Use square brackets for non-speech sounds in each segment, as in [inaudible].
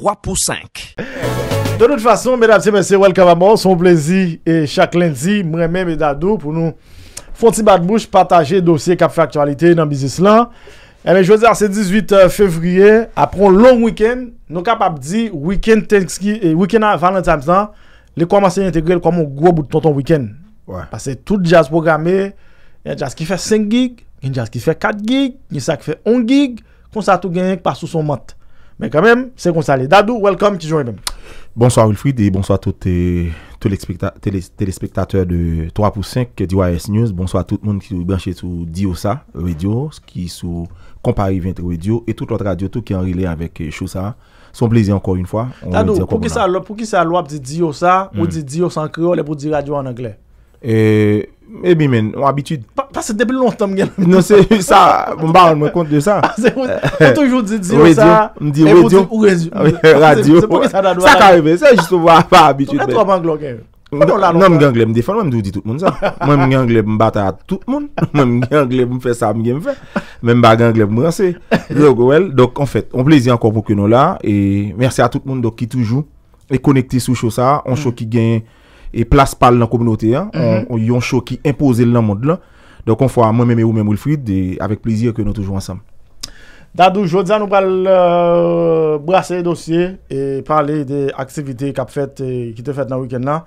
3 pour 5. De toute façon, mesdames et messieurs, welcome à moi. Son plaisir et chaque lundi, moi-même et Dado pour nous font petit bouche partager dossier qui fait actualité dans business là. Et eh bien, je veux dire, c'est 18 euh, février, après un long week-end, nous sommes capables de dire week-end eh, week-end à Valentine's Day, les commencer à intégrer comme un gros bout de tonton week-end. Ouais. Parce que tout jazz programmé, il y a un jazz qui fait 5 gigs, il y a jazz qui fait 4 gigs, il y a qui fait 1 gig, comme ça tout gagne par sous son mante. Men kan men, se kon sa le. Dadou, welcome, ki jounen men. Bonsoit Wilfried, et bonsoit tout tè l'espectateur de 3 pou 5 di YS News. Bonsoit tout moun ki sou branché sou Dio Sa, Radio, ki sou Kompare 20 Radio, et tout l'autre radio, tout ki en relais avec euh, Chou Sa. Son plézi encore une fois. Dadou, pou ki sa lua pou di Dio Sa, ou di Dio San Creo, le pou di mm. Radio en anglais? E mi e men, w abitid Pas se debil lontan m gen an [laughs] Non se yon sa, m baon mwen kont de sa [laughs] ah, M [laughs] toujou di di nou sa M di wè diyon M se pouke sa nan wè Sa ka wè bè se jisou w ap abitid Nan m gen glè m defan, m m di ou di tout moun sa M m gen glè m bat a tout moun M gen glè m fè sa m gen fè M m ba gen glè m mwansè Donk an fèt, m plèzi ankor pouke nou la e, Merse a tout moun ki toujou E konnekti sou chou sa E plas pal nan komunote a, mhm. yon show ki impose l nan mond la. Don kon fwa mwen mweme ou mwen mwelfrid, e avek plezir ke nou toujou ansam. Dadou, jwot zan nou pal euh, brase dosye, e pale de aktivite kap fet, ki euh, te fet nan wikend la.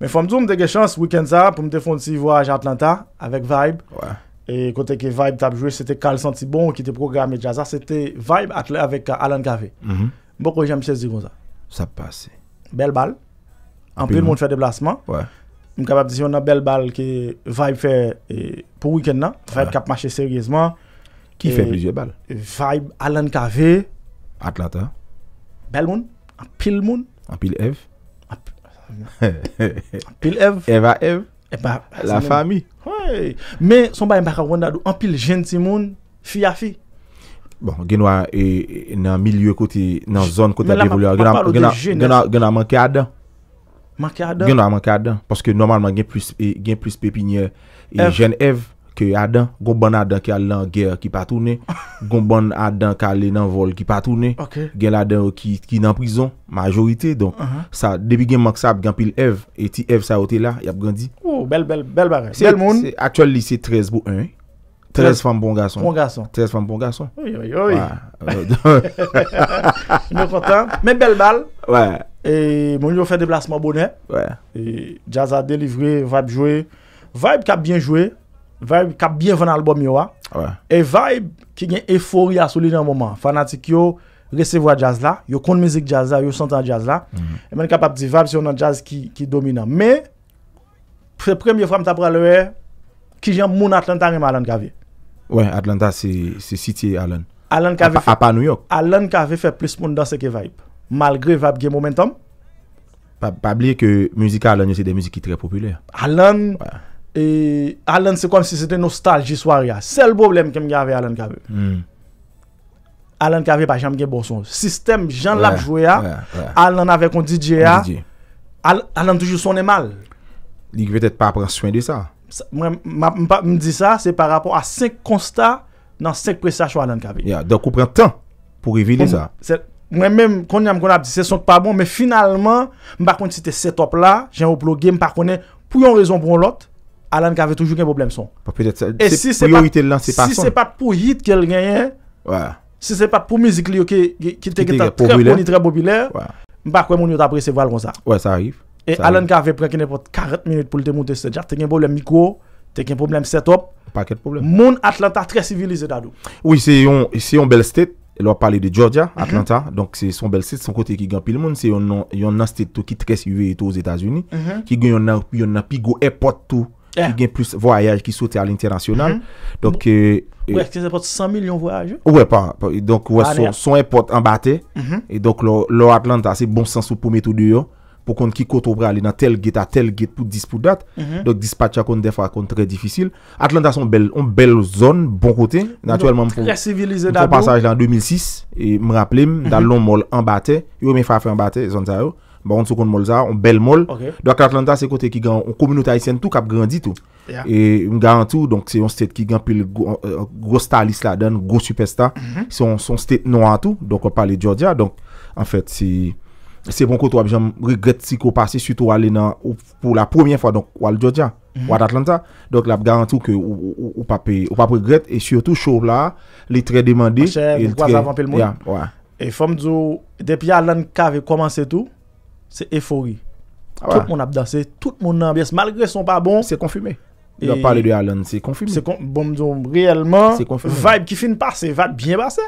Men fwam zoun mde ge chans wikend za, pou mde fwant si vwa jatlanta, avek vibe. E kote ke vibe tap jwe, se te kal santi bon ki te programe jaza, se te vibe atle avek euh, Alan Gave. Mbok mhm. wajan mse zi gwanza. Sa pase. Bel bal. Un pile, le monde fait déplacement. Ouais. Je suis capable de dire on a une belle balle qui va faire eh, pour le week-end. Vibe qui a marché sérieusement. Qui fait plusieurs balles Vibe Alan Cave. Atlanta. Belle monde. En pile, monde. En pile, Eve. En [laughs] pile, Eve. Eva, Eve. Eh ben, la famille. Oui. Mais son bail est en pile, gentil monde. Fille à fille. Bon, genwa dans eh, nan milieu côté, dans zone côté on a manqué à dedans. Maki Adan? Gen nan mank Adan Paske normalman gen plus pepinye Gen e Ev Ke Adan Gon ban Adan ka lan gyer ki patounen [laughs] Gon ban Adan ka le nan vol ki patounen Gen Adan ki nan prizon Majorite don uh-huh. Depi gen mank sab gen pil Ev Eti Ev sa ote la Yap gandi oh, Bel baran Bel moun Atol lise 13 bo 1 13 femmes bon garçon. Bon garçon. 13 femmes bon garçon. Oui, oui, oui. [laughs] Je suis content. Mais belle balle. Ouais. Et mon fait fait placements bonnet. Ouais. Et Jazz a délivré, Vibe joué. Vibe qui a bien joué. Vibe qui a bien vendu l'album hein. Ouais. Et Vibe qui a euphorie à souligner un moment. Fanatique yo recevoir jazz là, yo compte musique jazz là, yo sentant jazz là. Mhm. Et même capable de vibe sur un jazz qui qui dominant. Mais c'est première fois que tu qui j'ai mon Atlanta Remalan Gavier. Ouais, Atlanta, c'est City Allen. Allen qui fait, à New York. Allen qui fait plus monde dans que vibe. Malgré vibe qui momentum. Pas, pas oublier que musique Allen c'est des musiques très populaires. Allen et Allen c'est comme si c'était nostalgie soirée. C'est le problème que avait Allen qui avait. Mm. Allen qui avait pas jamais bon son. Système Jean ouais, l'a joué Allen avec un DJ, DJ. Allen toujours sonné mal. Il peut-être pas prendre soin de ça. M pa m di sa, se pa rapon a 5 konsta nan 5 presya chwa Alan Kavek. Ya, donk ou pren tan pou revile sa. Bon, mwen men kon yon kon ap di se, sonk pa bon, men finalman, m pa kon si te set up la, jen ou blogge, m pa konen, pou yon rezon pou yon lot, Alan Kavek toujou gen problem son. Pe pwede te priorite lansi pasan. Si se pat pou hit ke l genyen, si se pat pou mizik li yo ki te ke ta trep boni, trep mobiler, m pa kon yon yon ap rese val kon sa. We, sa arrive. Et Alan Cave preke nepot 40 minutes pour le démonter c'est jar, t'as gen problème micro t'as un problème setup pas quel problème. monde Atlanta très civilisé, dadou. Oui, c'est un un bel state, a parlé de Georgia, mhm. Atlanta, donc c'est son bel state, son côté qui gagne pil moun, monde, c'est un un state qui très tre aux unis mhm. qui -hmm. un a yon nan, airport tout. yeah. plus voyages qui saute à l'international Mm Euh, Ouais, euh, c'est 100 millions de voyages. Ouais, pas, donc ouais, son, son import en bâté. Mhm. Et donc, l'Atlanta, c'est bon sens pour mettre tout dehors. pou kon ki kote ou pre alè nan tel get a tel get pou dis pou dat. Mhm. Dok dispatch akon def akon tre difisil. Atlanta son bel, on bel zon, bon kote. Natwèlman m pou... M pou pasaj lan 2006. E m rappelèm, dal lon mol an batè. Yo mè fè a fè an batè, zon zayou. Bon, sou kon mol zan, euh, mhm. on bel mol. Dok Atlanta se kote ki gen, on kominota isen tou kap grandi tou. E m garan tou, donk se yon stèd ki gen pèl, gwo star list la den, gwo super star. Son stèd non an tou, donk wè palè Georgia. Donk, an f c'est bon côté j'aime regrette si qu'on passé surtout aller dans pour la première fois donc au Georgia à mhm. Atlanta donc la garantie que ou, pas payer pas regrette et surtout show là les très demandé et trois avant le monde et femme du depuis Alan Cave commencé tout c'est euphorie ah tout le monde a dansé tout le monde ambiance malgré son pas bon c'est confirmé il a parlé de Alan c'est confirmé c'est bon réellement vibe qui finit par passer va bien passer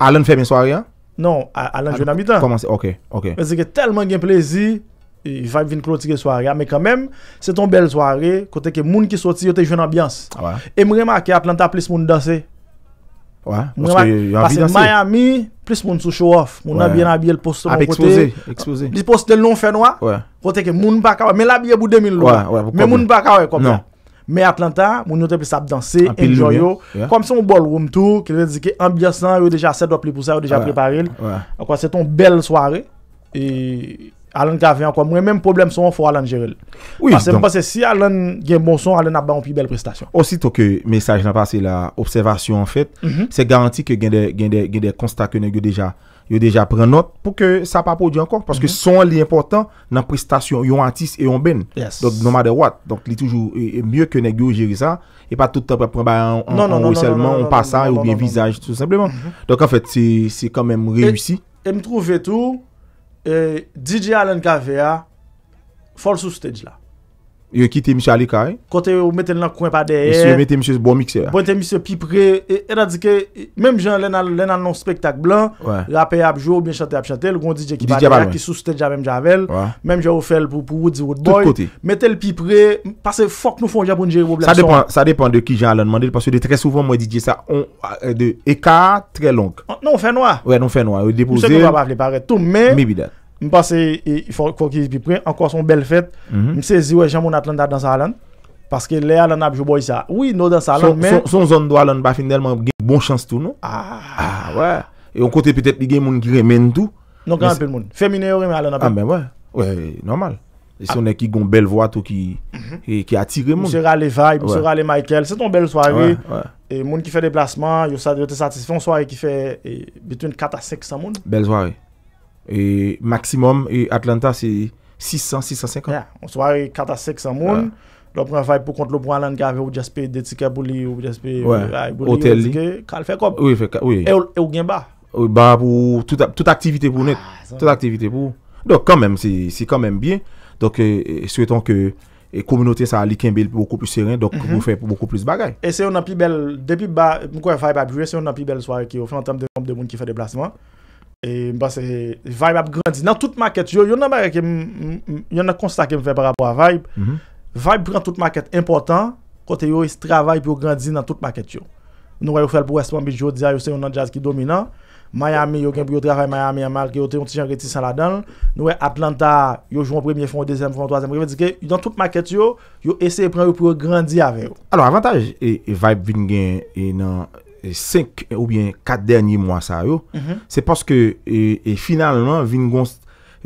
Alan fait une soirée. Hein. Non, à jwen nan mi Mais quand ok, ok. Mwen que tellement gen plaisir, y va Mais une même, soirée, une se ton belle soirée côté que moun ki soti qui une ah et Ouais. remarque qu'il y a de gens moun danser. Ouais, Parce que Miami, plus moun sou show off, moun ouais. bien Mais habillé le poste ah, Exposé, exposé. Ape expose, expose. Li poste moun pa Mais mais 2000 ouais, mais moun Me Atlanta, moun yon tepe sa ap danse, enjoyo, kom se moun bol wou mtou, kwenye dike ambyasan, yon deja set wap li pou sa, yon deja preparel. Akwa, se ton bel sware, alen kave, akwa, mwen menm problem son fwa alen jerel. Ase mwen pase, si alen gen bon son, alen ap ban yon pi bel prestasyon. Osito ke mesaj nan pa, se la observasyon an fèt, mm-hmm. se garanti ke gen de konsta kwenye yon deja yo deja pren not pou ke sa pa pou di ankon. Paske mhm. son li important nan prestasyon yon artiste e yon ben. Donc no matter what. Donc li toujou, e mye ke negyo jiri sa, e pa tout te pre preman yon resellman, yon pasan, yon bien non, non, non. visaj tout sepleman. Mhm. Donc en fait, se kan men reyoussi. E m trouve tou, DJ Alan Kavea, fol sou stedj la. a quitté Michel Alika. Quand vous mettez dans le coin par derrière. Monsieur mettez monsieur bon mixeur. Bon monsieur pipré et elle a dit que e, même Jean Lena Lena non spectacle blanc, rappeur a jouer bien chanter a chanter, le grand DJ qui parle, qui sous stage même Javel, même Jean Ophel pour pour Woody Woodboy. Boy. Mettez le pipré parce que fuck nous font pour gérer problème. Ça dépend ça dépend de qui Jean Lena demandé parce que très souvent moi DJ ça on euh, de écart très long. Oh, non, on fait noir. Ouais, on fait noir, déposer. Je ne pas parler tout mais je pense qu'il faut qu'il plus Encore son belle fête. Je mhm. saisis, ouais, en mon Atlanta dans sa langue. Parce que les Alan a joué boy ça. Oui, nous dans sa langue, mais. Son zone doit pas finalement, bon chance tout, non? Ah, ah ouais. Et on côté peut-être, qu'il y a des gens qui remènent tout. Non, quand un peu de monde. Féminin, on remène Ah, ben ouais. Ouais, normal. Et si ah. on est qui une belle voix tout qui mhm. et qui attire monde. Monsieur Rale Vibe, monsieur Rale Michael, c'est ton belle soirée. Et monde qui fait déplacement, yo ça te satisfait une soirée qui fait entre 4 à 500 monde. Belle soirée. E maksimum e Atlanta se 600-650. Ya, an sware katasek sa moun. Do ah. pou an fay pou kontlou pou an lan gave ou jaspe de tike pou li, ou jaspe ou ray pou li, ou tike, kal fè kop. E ou fè kop, oui. E ou gen ba. Ou ba pou, tout aktivite pou net, ah, tout aktivite pou. Do, kan men, si kan men bien. Do, souweton ke komunote sa li ken bel pou boku plus seren, do pou fè pou boku plus bagay. E se yon api bel, depi ba, mou kwen fay pa api, se yon api bel sware ki ou fè an tem de moun ki fè deplasman. E ba se Vibe ap grandi nan tout maket yo, yon nan ba reke, yon nan konsta kem fe par rapo a Vibe, mhm. Vibe pran tout maket important, kote yo is travay pou yo grandi nan tout maket yo. Nou wè yo fel pou respon bi jo, diya yo se yon nan jazz ki dominant, Miami yo gen pou yo travay Miami yaman, ki yo te yon ti jan reti san la don, nou wè aplanta, yo joun premye fon, dezem fon, toazem fon, revè dike, yon nan tout maket yo, yo ese pran yo pou yo grandi avè yo. Alors avantage, e Vibe bringe, e nan... 5 e ou bien 4 dernyi mwa sa yo, se paske finalman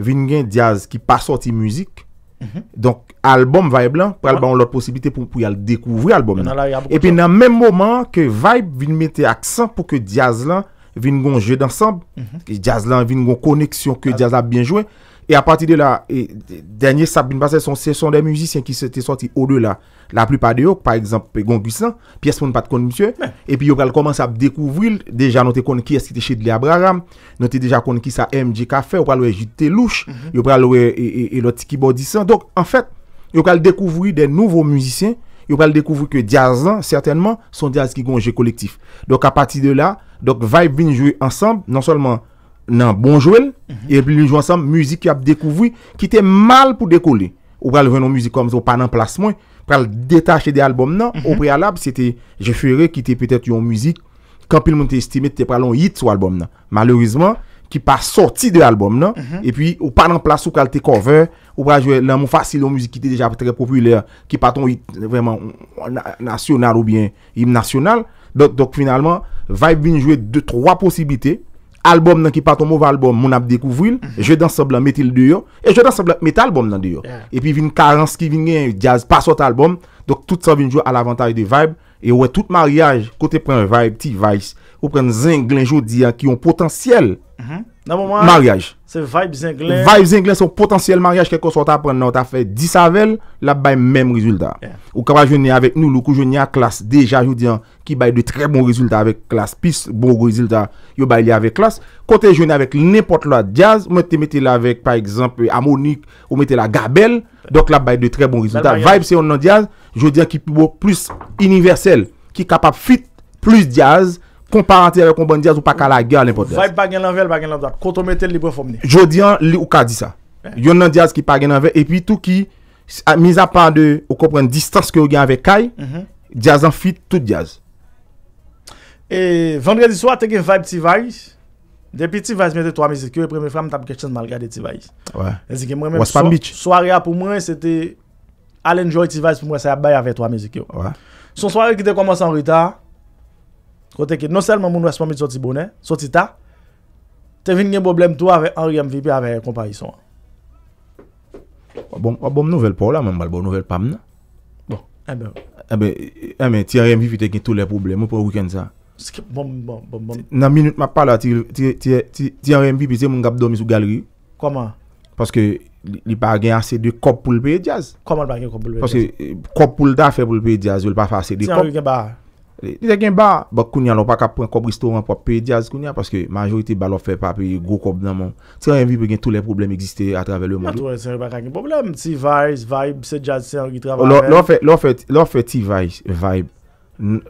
vin gen jazz ki pa sorti muzik, mhm. donk albom Vibe lan, pou albom lor posibite pou yal dekouvri albom nan. Epe nan menm mwoman ke Vibe vin mette aksan pou ke jazz lan vin gen jwede ansamb, jazz mhm. lan vin gen koneksyon ke jazz la bin jwede, Et à partir de là, dernier Sabine ce sont des musiciens qui s'étaient sortis au-delà. La plupart eux, par exemple, Gongussan, hein, pièce pour ne pas de connaître monsieur. Et puis, ils commencé à découvrir, déjà, nous avons qui est-ce qui était chez de Abraham, nous avons déjà connu qui ça MJK fait, on a JT Louche, mhm. on a et l'autre keyboardistan. Donc, en fait, ils ont découvrir des nouveaux musiciens, ils ont découvrir que jazz, hein, certainement, sont Diaz qui ont un jeu collectif. Donc, à partir de là, donc, Vibe vient jouer ensemble, non seulement nan bonjouel, epi nou jou ansam, muzik ki ap dekouvri, ki te mal pou dekouli, ou pra l venon muzik komz, ou pa nan plasman, pra l detache de albom nan, ou prealab, se te jeferi ki te petet yon muzik, kapil moun te estime, te pralon hit sou albom nan, malorizman, ki pa sorti de albom nan, mhm. epi ou pa nan plasman, ou ka l te kover, ou pra jwe, nan mou fasil yon muzik, ki te deja pre très populaire, ki paton hit, vreman, nasyonal ou bien, himnasyonal, dok finalman, Albom nan ki paton mou albom, moun ap dekouvrin, mhm. je dan sab lan metil deyo, e je dan sab lan met albom nan deyo. E pi vin karans ki vin gen, jaz, pasot albom, dok tout sa vin jou al avantaj de vibe, e wè tout mariage, kote pren vibe, ti vice, ou pren zing, glenjou, dia, ki yon potansyel, mhm. Na bon mouman, se vaib zinglen. Vaib zinglen se potansyel maryaj ke kon sa ta pren nan ta fe disavel, la bay mèm rezultat. Ou kaba jounè avèk nou lò kou jounè a klas deja jounè diyan ki bay de trè bon rezultat avèk klas pis bon rezultat yo bay li avèk klas. Kote jounè avèk nèpot la jazz, ou mè te mette la avèk par exemple Amonik ou mette la Gabel, dok la bay de trè bon rezultat. Vaib se yon nan jazz, jounè diyan ki pou bo plus iniversel, ki kapap fit plus jazz, Kon parante yave kon bon Diaz ou pa ka la gya, nepot Diaz. Vibe pa gen lanvel, pa gen lan doak. Koto metel li pou fomne. Jodi an, li ou ka di sa. Eh. Yon nan Diaz ki pa gen lanvel. E pi tou ki, mizan pa de, ou kompren distanse ki ou gen avè Kai, mhm. Diaz an fit, tout Diaz. E vendredi swa, teke vibe Tiwai. Depi Tiwai se metè Toa Mezekyo, e preme frame tap kèchèn mal gade Tiwai. Ouè. E zikè mwen mèp souari a pou mwen, se te alenjoui Tiwai pou mwen sa ya bay avè Toa Mezekyo. Ouè. Son souari Goteke, non selman moun wespon mi soti bonen, soti ta, te vin gen boblem tou avè Henry M. Vipi avè komparison an. Bon, Wabom bon nouvel pou la, mwen balbo, nouvel pam nan. Bon, eh enbe. Eh enbe, eh, enbe, ti Henry M. Vipi te gen tou le problem, mwen pou wiken sa. Sike, bon, bon, bon, bon. Nan minut ma pala, ti Henry M. Vipi se moun gap domi sou galeri. Koman? Paske li bagen ase de kop pou l'peye jazz. Koman bagen kop pou l'peye jazz? Paske kop pou l'da fe pou l'peye jazz, vel pa fa ase de kop. Ti Henry M. Vipi gen ba a? Li te gen ba, bak kounya loun pa ka pwen kob ristoran pou ap paye jaz kounya Paske majorite ba loun fè pa paye gro kob nan moun Se renvi pe gen tout le probleme existe a travele non, mhm. moun A tou re, se renvi pa ken probleme Ti vaiz, vaib, se jaz se an ki travale moun Loun fè ti vaiz, vaib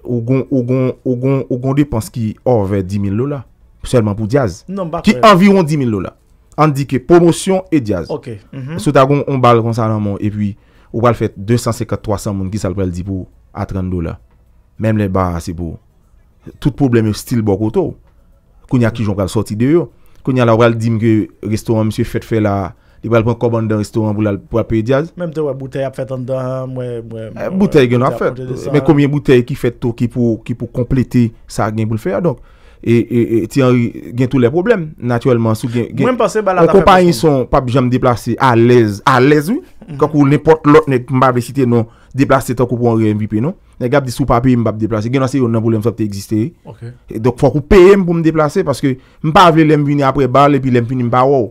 Ogon, ogon, ogon, ogon dey panse ki or vè 10.000 lola Sèlman pou jaz Non ba kwen Ki anviron 10.000 lola Andike, promosyon e jaz Ok Souta goun, on bal kon sa nan moun E pwi, ou bal fè 250-300 moun ki salpèl di pou a 30 lola Mèm lè ba, sè pou, tout poublem yo stil bòk wò tou. Koun y a kijon kwa l'soti de yo. Koun y a la wèl di mge, restoran, msye fèt fè la, li wèl pon koban dan restoran pou lal pou apè diyaz. Mèm te wè, bouteye ap fèt an dan, mwè, mwè, mwè. Mè, bouteye gen an fèt. Mè koumyen bouteye ki fèt tou ki pou, ki pou komplete sa gen pou l'fè ya donk. E, e, e, ti an gen tou lè problem. Natyèlman sou gen, gen. Mè kompany son, pap jèm deplase a eh, lèz, a lèz wè. Kwa kou ne pot lot ne mba besite nou Deplase tan kou pou an rembipe nou Ne gap di sou pa peye mba deplase Gen ase yon nan pou lem sa pte existe e Dok fwa kou peye m pou m deplase Paske mba avle lembine apre bal E pi lembine mba waw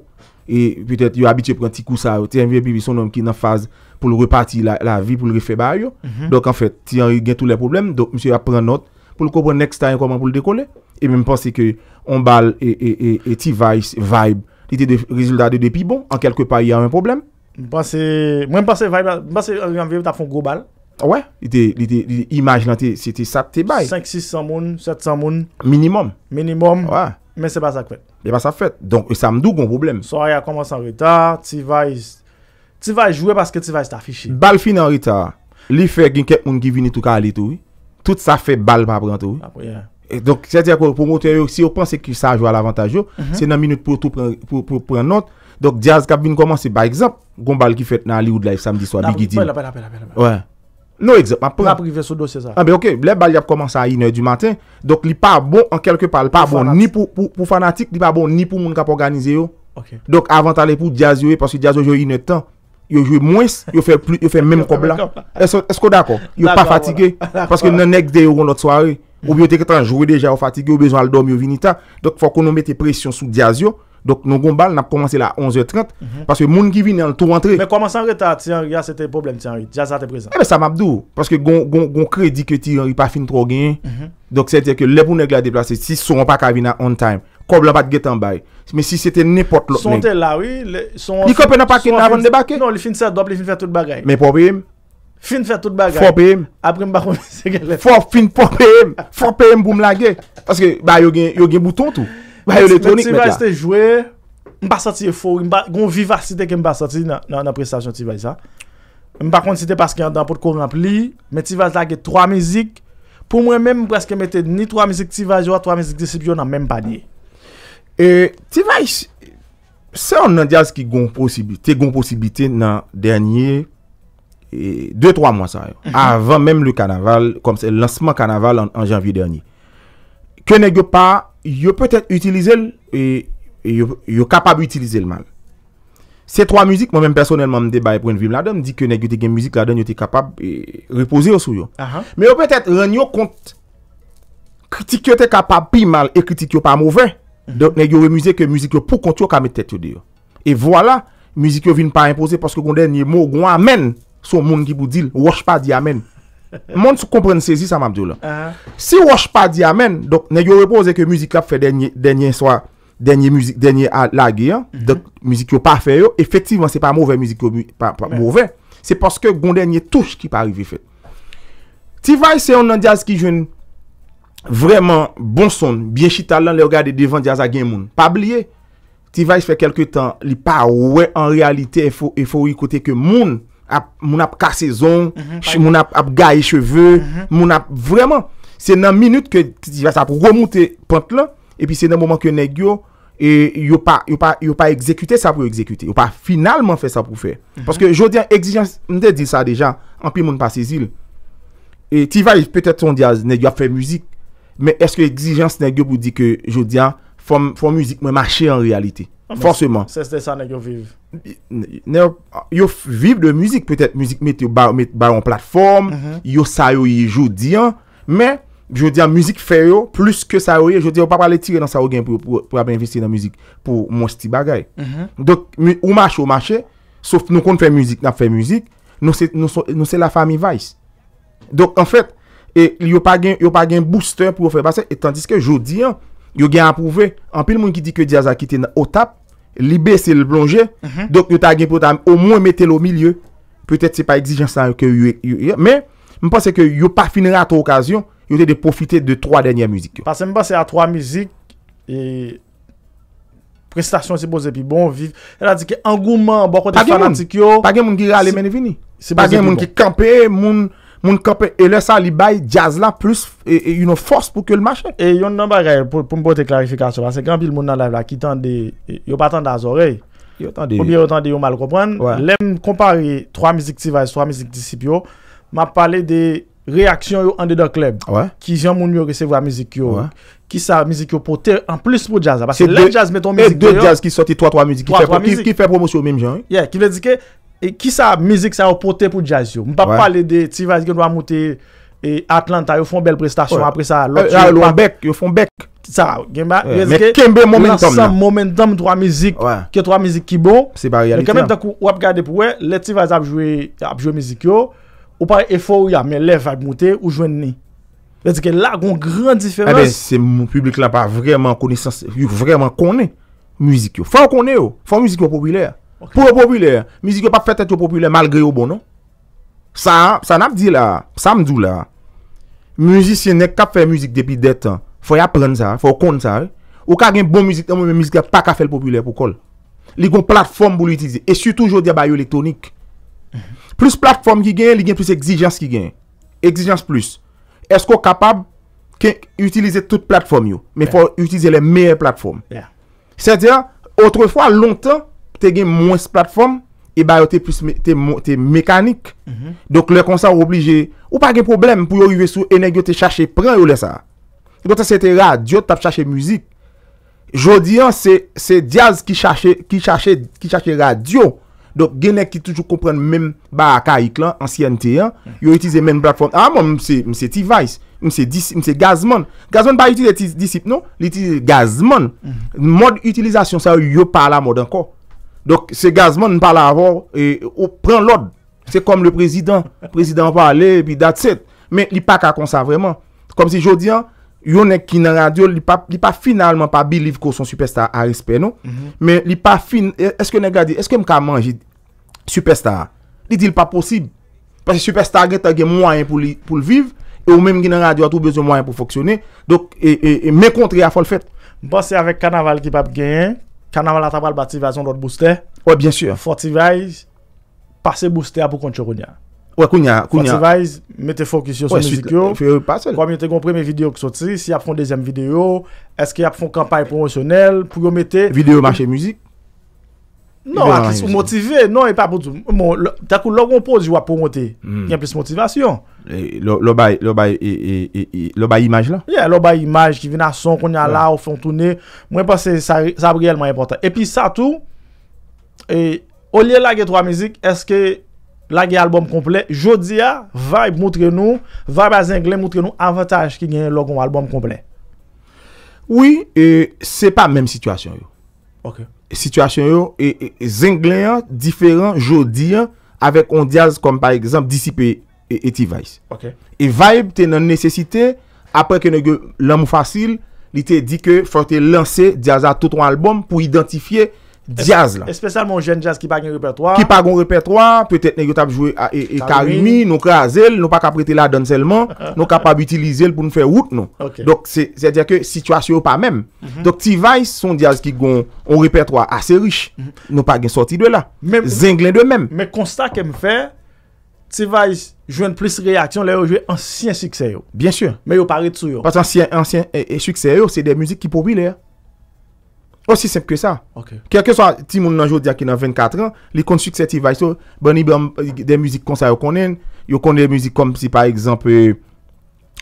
E pwetet yo abitye pren ti kousa Ti an viye pi vi son nom ki nan faz Pou l repati la vi pou l refe baryo mhm. Dok an fet ti an gen tou le problem Dok mse apren not pou l kopwen next time Kouman pou l dekone E mi mponsi ke on bal e, e, e ti vaib Iti de rezultat de depi bon An kelke pa yon an problem Mwen pense euh, que ta fon global. Ouè, l'imaj lan te, se te ça te bay. 5-600 moun, 700 moun. Minimum. Minimum. Ouè. Ouais. Men se pa sa kvet. Se pa sa ça Donk, donc kon problem. So a ya komanse an commence ti vay, ti vay tu paske ti vay se ta fichi. Bal fin an retar, li fe gen kek moun ki vini tou ka li Tout sa fe bal pa pran tou. Apre, ya. Yeah. Donk, se te akor, pou yo, mhm. si yo panse ki sa jwa l'avantaj yo, mm -hmm. se nan minute pour tou pran Donk Diaz kap vin komanse ba egzap, Gonbal ki fet nan Hollywood Life samdi swa bigi din. Na prive sou dosye zan. Na ah, be ok, le bal yap komanse an inay du maten, donk li pa bon an kelke pal, ni pou fanatik, bon ni pou moun kap organize yo. Donk avantale pou Diaz yo e, paske Diaz yo yo inay tan, yo joye mwes, yo fe menm kobla. Esko dako? Yo pa fatige? Paske nan ekde yo yon not sware, ou biyo teke tan jwou deja, ou fatige, ou bezwa al dom yo vinita. Donk fwa kono mette presyon sou Diaz yo, Donc, nous avons n'a commencé à 11h30, mhm. parce que les gens qui viennent en tout rentrer. Mais comment ça en retard, Thierry C'était un problème, Thierry Déjà, ça était présent. Eh bien, ça m'a dit, parce que gon crédit que Thierry pas fin trop bien. Mhm. Donc, c'est-à-dire que les pour la déplacer, si ils ne sont pas venir on time, comme la pas de en bas. Mais si c'était n'importe l'autre. Sont là, oui. Sont ils ne pas avant de débarquer. Non, ils finissent ça, ils finissent faire tout le bagage. Mais problème. Fin faire tout bagage. Faut payer. Après me c'est Faut fin faut payer. Faut payer pour me laguer parce que bah yo un yo bouton tout. Mwen ti waj te jwe, mwen pa santi e fow, mwen pa goun vivasite ke mwen pa santi nan prestasyon ti waj sa. Mwen pa konsite paske yon dapot kou mwen ap li, mwen ti waj ta ge 3 mizik. Pou mwen mwen mwen paske mwen te ni 3 mizik ti waj jwa, 3 mizik disip yo nan menm panye. E ti waj, se yon nan diaz ki goun posibite, te goun posibite nan denye 2-3 mwansa yo. Avan menm le kanaval, kom se lansman kanaval an janvi denye. Ke negyo pa... yo pe te utilize l, yo kapab utilize l mal. Se 3 muzik, mwen mwen personelman de baye pou en vim la don, di ke ne gyo te gen muzik la don, yo te kapab repouze yo sou yo. Me yo pe te renyo kont, kritik yo te kapab bi mal, e kritik yo pa mouve, mhm. don ne gyo remuize ke muzik yo pou kont yo kametet yo di yo. E vwa la, muzik yo vin pa impouze, paske kon denye mou gwa men, son moun ki pou dil, wosh pa di amen. Moun sou kompren sezi sa mabdou la. Ah. Si wosh pa di amen, dok ne yo repose ke muzik lap fe denye lagi an, mhm. dok muzik yo pa fe yo, efektivman se pa mouvè muzik yo mouvè, se paske goun denye touche ki pa arrivi fe. Ti vay se yon nan jazz ki joun vreman bon son, biye chitalan le regard de devan jazz agen moun, pa bliye, ti vay se fe kelke tan li pa wè, an realite e fo yikote ke moun ap moun ap kasezon, mhm. moun ap ap gaye cheveu, mhm. moun ap vreman. Se nan minute ke ti va sa pou remoute ponte la, epi se nan mouman ke negyo, e, yo pa ekzekute sa pou ekzekute, yo pa finalman fe sa pou fe. Paske jodia, egzijans, mde di sa deja, anpi moun pa sezil. Eti va, petet son dia, negyo ap fe mouzik, me eske egzijans negyo pou di ke jodia, ah, fon mouzik mwen mache en realite. Forseman. Se se de sa nan yo vive. Yo vive de mouzik, petè mouzik met yo baron platform, mhm. yo sa yo yi jou diyan, men, jou diyan mouzik fe yo, plus ke mhm. sa yo yi, jou diyan wap pale tire nan sa yo gen pou ap investi nan mouzik pou moun sti bagay. Dok, ou mache ou mache, souf nou kon fè mouzik nan fè mouzik, nou se la fami vice. Dok, en fèt, yo pa gen booster pou yo fè basen, etan diske jou diyan, Yo gen apouve, anpil moun ki di ke Diaz a kite nan otap, libe se le blonje, mhm. dok yo ta gen pou ta au moun mette lo milieu, petète se pa exijensan yo ke yo yon, men, mwen pase ke yo pa finere ato okasyon, yo te de profite de 3 denye mouzik yo. Pase mwen pase a 3 mouzik, prestasyon se boze pi bon, viv, el a di ke angouman, boko de fanatik yo. Page bon. moun ki ale mene vini, page moun ki kampe, moun. moun kapè, e lè sa li bay jazz la plus, e, e yon force pou ke l'mache. E yon nan bagay, pou, pou mpote klarifikasyon, ase gampil moun nan live la ki tan de, e, yo patan da zorey, yo tan de, ou bien yo tan yo mal kompran, ouais. comparer trois 3 mizik trois 3 mizik Disipyo, ma pale de réaction en dedans club qui gens mon mieux recevoir musique yo qui ça musique yo porter en plus pour jazz parce que le jazz mettons musique deux jazz qui sorti trois trois musiques qui, qui fait promotion même genre yeah qui veut dire que E ki sa mizik sa yo pote pou jazz yo? Mpap pale de T-Vise genwa moute e Atlanta yo fon bel prestasyon apre sa euh, lotu ah, yo pa. Yo fon bek. Men kenbe momentum nan? Mwen sa momentum twa mizik ki yo twa mizik ki bo. Se pa realitman. Le T-Vise apjwe mizik yo ou pare efo ou ya men lev ak moute ou jwen ni. La gon gran diferens. Se moun publik la pa vreman kone mizik yo. Fa mizik yo popüler. Po bon, non? bon yo popüler, mizik yo pa fète yo popüler malgré yo bono. Sa, sa nap di la, sa mdou la, mizisyenèk kap fè mizik depi det, fò ya prèn sa, fò kon sa, ou ka gen bon mizik, mizik ya pa kap fèl popüler pou kol. Li kon platform pou li itize, esu toujou diya bayo elektronik. Plus platform ki gen, li gen plus exijans ki gen. Exijans plus. Esko kapab ki utilize tout platform yo, me fò utilize le meyè platform. Sè diya, autrefwa, lontan, te gen mwes platfom, e ba yo te mekanik. Mhm. Dok le konsan woblije, ou pa gen problem pou yo yuve sou, enek yo te chache pran yo le sa. Yon ta se te radio, ta chache mwisik. Jodi an, se jazz ki chache radio, dok genek ki toujou kompren men, ba akayik lan, ansyen ti an, mhm. yo itize men platfom. A ah, man, mse device, mse gazman. Gazman pa itize disip, non? Li itize gazman. Mhm. Mod utilizasyon sa yo pa la mod anko. Donk se gazman nou pa la avor, e, ou pren l'od. Se kom le prezident, prezident va ale, e pi dat set. Men li pa ka konsa vreman. Kom se jodi an, yon ek ki nan radyo, li pa finalman pa biliv ko son Superstar Aris Peno. Mhm. Men li pa fin, e, eske nou ka di, eske m ka manji Superstar? Li di l pa posib. Pase Superstar gen ta gen mwanyan pou l viv, e ou menm gen nan radyo a tou bezon mwanyan pou foksyone. Donk, e men kontri a fol fet. Bosse avèk kanaval ki pap gen, Carnaval a tapal bativation l'autre booster. Oui, bien sûr. Fortivise, passer booster pour contre Kounia. Ouais, Kounia. Fortivise, mettez focus sur son ouais, musique. Euh, euh, Comme vous compris mes vidéos qui sortent, si a font deuxième vidéo, est-ce qu'ils font campagne promotionnelle pour vous mettre. Vidéo marché musique. Non, à qui sont motivés, non, et pas pour tout. Bon, t'as coup, l'on pose, je vais pour hmm. Il y a plus motivation. E, e, e, lo bay imaj la? Yeah, lo bay imaj ki vina son kon ya la ou fon tounen. Mwen pa se sa briyelman important. E pi sa tou, olye la ge 3 mizik, eske la ge albom komplem, jodia va moutre nou, va ba zenglen moutre nou avantaj ki genye lo kon albom komplem? Oui, se pa menm situasyon yo. Ok. Situasyon yo, zenglen, diferent, jodia, avek ondyaz kom par exemple disipeye E, e ti vaise. Ok. E vaib te nan nesesite apre ke ne ge laman fasil li te di ke fote lanse jazz a tout an album pou identifiye jazz la. Espesyalman jen jazz ki pa gen repertoir. Ki pa gen repertoir. Petet ne ge tab jwe e, e Karimi, nou ka azel, nou pa kap rete la dan selman, nou ka pab itilize l pou nou fe wout nou. Ok. Dok se diya ke situasyon ou pa men. Mm-hmm. Dok ti vaise son jazz ki gen repertoir ase riche. Nou pa gen sorti de la. Zenglen de men. Me konsta kem fe? Tivaj jwen plis reaksyon, lè yo jwen ansyen suksè yo. Bien chè. Mè yo pare tso yo. Bas ansyen, ansyen, eh, eh, suksè yo, se de müzik ki poubi lè yo. Osi semp kè sa. Ok. Kè ke sa, ti moun nanjou diya ki nan 24 an, li kon suksè Tivaj so, boni de müzik konsa yo konen, yo kon de müzik kom si par ekzampè.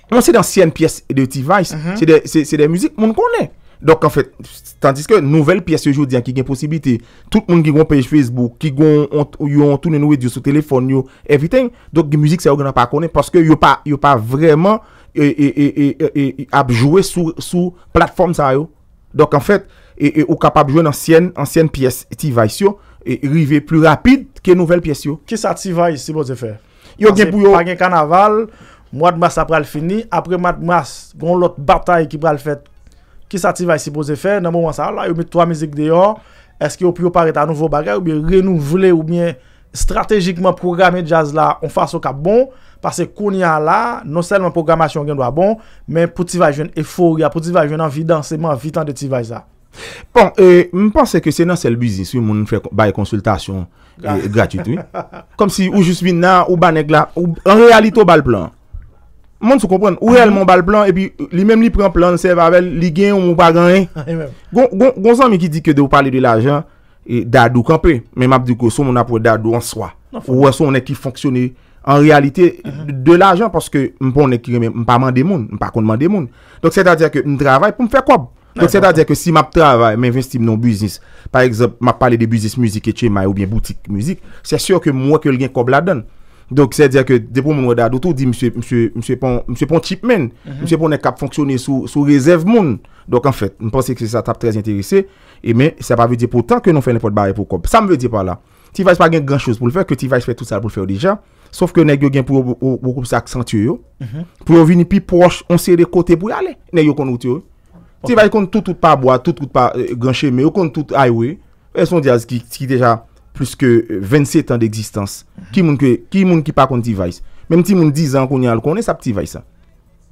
Mwen se de ansyen piyes de Tivaj, se de müzik moun konen. Dok an fet, tandiske nouvel piyes yo jodi an ki gen posibite, tout moun ki gon page Facebook, ki gon yon tounen ou edyo sou telefon yo, everything. Dok gen mouzik se yo gen an pa konen, paske yo pa vreman apjouwe sou platform sa yo. Dok an fet, yo kapab jwen ansyen piyes ti vay si yo, e rive plus rapide ki nouvel piyes yo. Ki sa ti vay si bon yo zè fè? Yo gen pou yo... Pagè kanaval, mwad mas ap pral fini, apre mwad mas, gon lot batay ki pral fèt. Kisa ti vay si boze fè, nanmou an sa, la yo mi twa mizik deyon, eske yo pyo pare ta nouvo bagay ou bi renouvle ou mi strategikman programe jaz la, on fwa so ka bon. Pase konya la, non selman programasyon gen do a bon, men pou ti vay jwen eforya, pou ti vay jwen anvidanseman, anvitan de ti vay za. Pon, e, euh, mwen panse ke se nan sel bizis, yon moun fwe bay konsultasyon euh, gratitu, kom si ou just bin nan, ou ban ek la, ou an realito bal plan. Moun sou kompren, ou real moun mhm. bal blan, e pi li menm li pren blan, se vavel, li gen ou moun bagan ah, en. Gonzan mi ki di ke de ou pale de l'ajan, e dadou kanpe, men map di koso moun apwe dadou an swa. Non, ou anso moun ek ki fonksyonne en realite mhm. de l'ajan, paske mpon ek ki reme, mpa mande moun, mpa konde mande moun. Donk se da dire ke mn travay pou mfe kob. Non, Donk se da dire ke si map travay, men vesti mnon biznis, par exemple, map pale de biznis muzik etche may ou bien boutik muzik, se syo ke mwen ke lgen kob la don. Donk sè diè ke depo mwen wè da doutou di msè pon chip men, msè pon nè kap fonksyonè sou rezèv moun. Donk an fèt, mwen pensè ki sa tap trèz intèrisè, e mè sa pa vè diè pou tan ke nou fè nè pot barè pou kop. Sa mè vè diè pa la. Ti vè ispa gen gran chouz pou lè fè, ke ti vè ispe tout sa pou lè fè ou dija. Sòf ke nè gyo gen pou ou koup sa ksantye yo, pou ou vini pi poch, onse le kote pou yale, nè yon kon out yo. Ti vè yon tout ou tpa boa, tout ou tpa gran chè, mè yon kon tout haywe, e son diya zki deja plus ke 27 ans Qui moun que qui moun qui pas device. Même si moun 10 ans qu'on y a le connaît ça petit device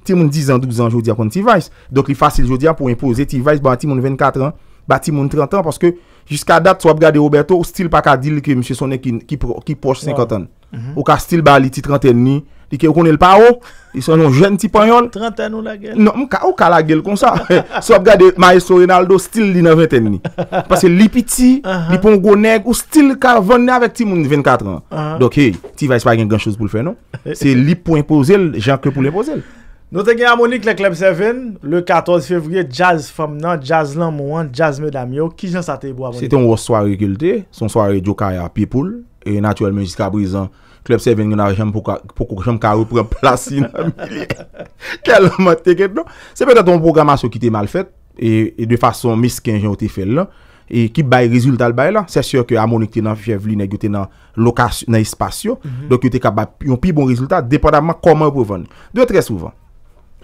Ti moun 10 ans, 12 ans jodi a contre device. Donc il facile jodi a pour imposer device ba ti moun 24 ans, ba ti moun 30 ans parce que jusqu'à date soit regarder Roberto style pas ka dire que monsieur Sonne qui qui, qui poche 50 ans. Mhm. Ou ka style ba li ti 30 ans ni di ke ou konen l pa ou, di son yon jen ti pon yon, nan m ka ou ka la gel kon sa, [laughs] so ap gade Maestro Rinaldo stil di nan 20 eni, pase lipi ti, lipon gonek, ou stil kar vonna vek ti moun 24 an, doke ti va ispa gen gen chouz pou l fè non, [laughs] se lip pou impoze l, jan ke pou l impoze l. Nou te gen Amonik le Club 7, le 14 fevriye, jaz fam nan, jaz lan mouan, jaz me dam yo, ki jan sa te bo Amonik? Se te yon wos soare gil te, son soare djokaya people, e naturalmen jiska brizan, Club 7 yon [laughs] a recham poko, chanm ka repreplasi nan. Kel man te gen nou? Se pe de ton programasyon ki te mal fet, e de fason miskin jan ou te fel la, e ki bay rezultat bay la, se sure ke Amonik te nan fevli, nek yo te nan lokasyon, nek yo te kabay yon pi bon rezultat, depa daman koman pou ven. Dewe tre souvan.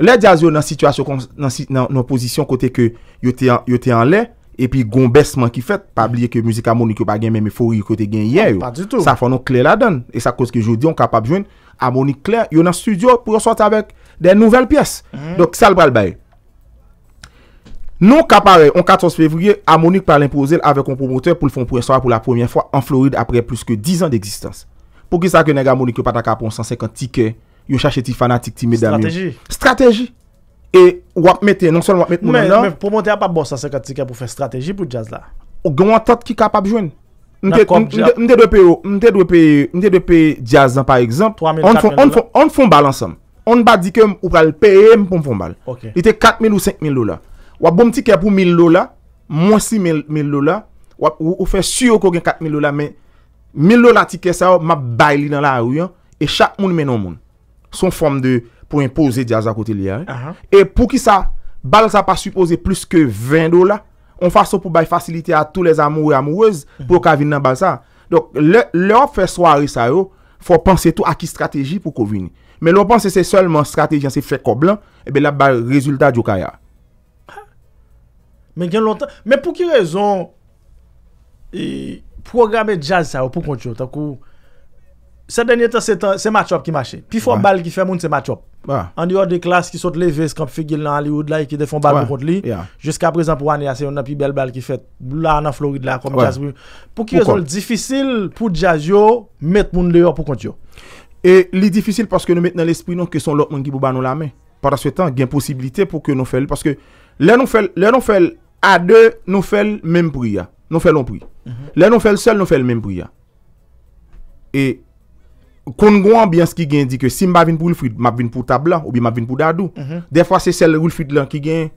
Le jaz yo nan posisyon kote yo te anle, epi gombesman ki fet, pa bliye ke mouzik amonik yo pa gen men me fori yo kote gen ye non, yo, sa fon nou kler la don, e sa kouz ki joudi an kapap jwen amonik kler, yo nan studio pou yon sort avek den nouvel piyes. Hmm. Dok sal pral baye. Nou kapare, an 14 fevriye, amonik pa l'impose avè kompromote pou l'fonprensoa pou la premiè fwa an Floride apre plus ke 10 an d'eksistans. Pou ki sa ke nega amonik yo pata kapon 150 tikèr, Yo chache ti fanatik, ti medamil. Strateji? Strateji. E wap mette, non sol wap mette mounen la. Men, men, pou mwen te apap bosa se kat tike pou fè strategi pou jazz la? Ou gen wap tat ki kapap jwen. Mwen te dwepe, mwen te dwepe, mwen te dwepe jazz la par exemple. 3.000, 4.000 lola? On fon bal ansam. On ba dike ou pral peye m pou m fon bal. Ok. Ite 4.000 ou 5.000 lola. Wap bon tike pou 1.000 lola, mwen 6.000 lola. Wap ou fè suyo kou gen 4.000 lola, men 1.000 lola tike sa ou ma bay li nan la a Son fom de pou impose jaz akote li a. E pou ki sa, bal sa pa suppose plus ke 20 do la. On faso pou bay fasilite a tou les amoure amourez pou ka vin nan bal sa. Donk, lor fè swari sa yo, fò panse tou a ki strategi pou ko vin. Men lor panse se solman strategi an se fè koblan, ebe la bay rezultat jou kaya. Men gen lontan. Men pou ki rezon, programe jaz sa yo pou kontyo ta kou. Ces derniers temps, c'est match-up qui marche. Puis faut un balle qui fait monde, c'est match-up. En dehors des classes qui sont levées, vestes comme dans Hollywood qui font balle balles contre lui. Jusqu'à présent, pour année, c'est une plus belle balle qui fait là, en Floride là, comme Jazz. Pour qui c'est difficile pour Jazz, mettre monde dehors pour contre Et c'est difficile parce que nous mettons dans l'esprit non, que sont l'autre monde qui nous la main. Pendant ce temps, il y a une possibilité pour que nous fassions. Parce que là, nous faisons, là, nous faisons à deux, nous faisons même prix. Nous faisons le mhm. Là, nous faisons seul, nous faisons même prix. Et Koun gwa anbyans ki gen di ke si mba vin pou Wilfrid, mba vin pou tabla, ou bi mba vin pou dadou. De fwa se sel uh-huh. Wilfrid lan ki gen.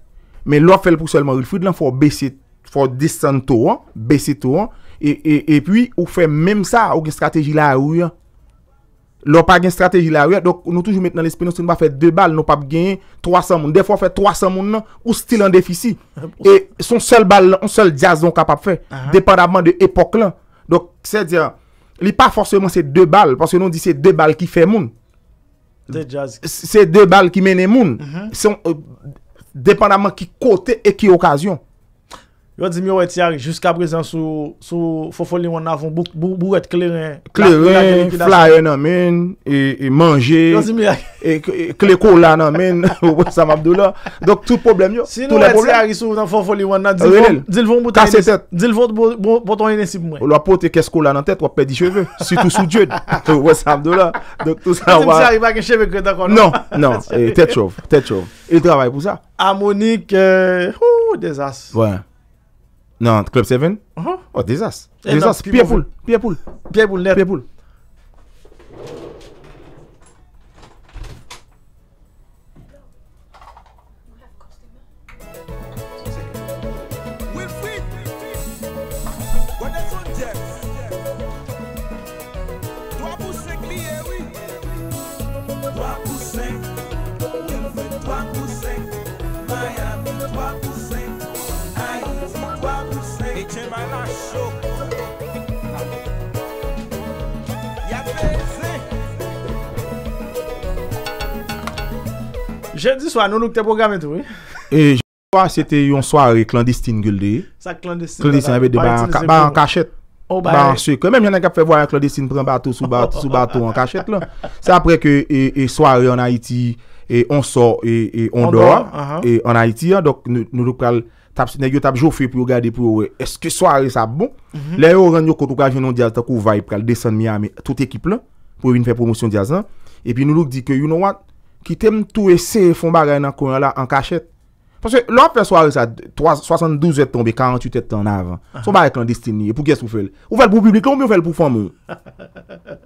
Men lor fel pou selman Wilfrid lan, fwa desan to an, besi to an. E pi ou fe menm sa, ou gen strateji la ou ya. Lor pa gen strateji la ou ya, dok nou toujou met nan l'espinon se nou ba fe 2 bal, nou pap gen 300 moun. De fwa fe 300 moun nan, ou stil an defisi. E son sel bal lan, ou sel jazon kapap fe, depan abman de epok lan. Dok se di a... Li pa forceman se de bal, panse nou di se de bal ki fe moun. Se de bal ki mene moun, mm-hmm. son euh, depanaman ki kote e ki okasyon. Yo dis mieux Thierry jusqu'à présent sous sur folie, on a un bouquet clairin clairin flyer non men et et manger et clé e cola non men ça m'a douleur donc tout problème yo Si les problèmes Thierry sur dans folie, on a dit dit vont bouton dit vont bouton une si pour moi on va porter qu'est-ce cola dans tête on perd les cheveux surtout sous Dieu ouais ça m'a donc tout ça va va cheveux non non [laughs] e, tête chauve tête chauve il travaille pour ça Harmonique, euh, ouh désastre ouais Nan, klop 7? Ahan. Oh, dizas. Eh non, dizas, pierpoul. Pierpoul. Pierpoul. Pierpoul. Gen di swa, nou luk te pwogame tou e. E jen luk pa, se te yon sware klandistin gul de. Sa klandistin. Klandistin avet de ba an kachet. Ou ba an seke. Mem jen lak ap fe vwa yon klandistin pren bato sou bato sou bato an kachet la. Sa apre ke e sware an Haiti, e on so, e on do. E an Haiti ya. Dok nou luk kal, ne yo tap jo fe pou yo gade pou yo we. Eske sware sa bon. Le yo ren yo koto kal jenon diaz takou va e pral desen miyame tout ekip la. Pou yon fè promosyon diaz la. E pi nou luk di ke, you know what? ki tem tou ese foun bagay nan kouyon la an kachet. Pasè, lò ap fè sware sa, 72 et tombi, 48 et ton avan, sou ba eklandestini, pou kèst pou fèl? Ou fèl pou publik lò, ou mè ou fèl pou fèl mè?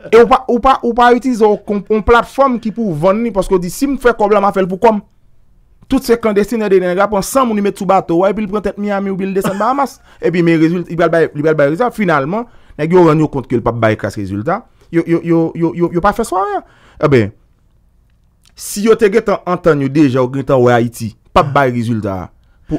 E ou pa, ou pa, ou pa, ou pa itiz ou platform ki pou vèl ni, paskè ou di, si m fè koublan ma fèl pou kom, tout se klandestini dene rap, an san mouni met sou batou, e pi l'pren tèt miyami ou pi l'desan ba amas, e pi mè rezult, i bel bay rezult, finalman, nèk yo rènyo kont ki yo l'pap bay k Si yo te gwen tan an tan yo deja ou gwen tan wè Haiti, pa ah. bay rezultat.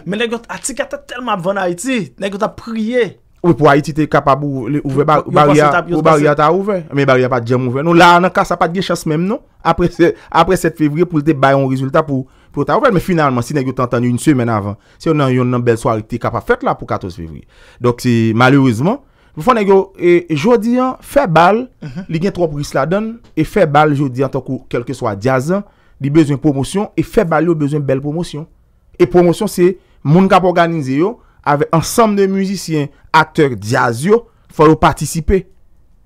Mè nè gwen ati gwen tan telman avan Haiti, nè gwen tan priye. Ou pou Haiti te kapab ou bariya ta ouven. Mè bariya pa djem ouven. Nou la anan ka sa pa dge chas mèm nou. Apre 7 fevri pou te bay an rezultat pou ta ouven. Mè finalman si nè gwen tan tan yo yon semen avan. Si yon yon nan bel swari te kapab fet la pou 14 fevri. Dok si malourezman. Jodi an, fè bal, li gen tròp Risladon, fè bal jodi an tan kou kelke swa jazan, li bezwen promosyon, fè bal yo bezwen bel promosyon. E promosyon se, moun kap organizye yo, avè ansam de mouzisyen, akter jaz yo, fòl ou patisipe.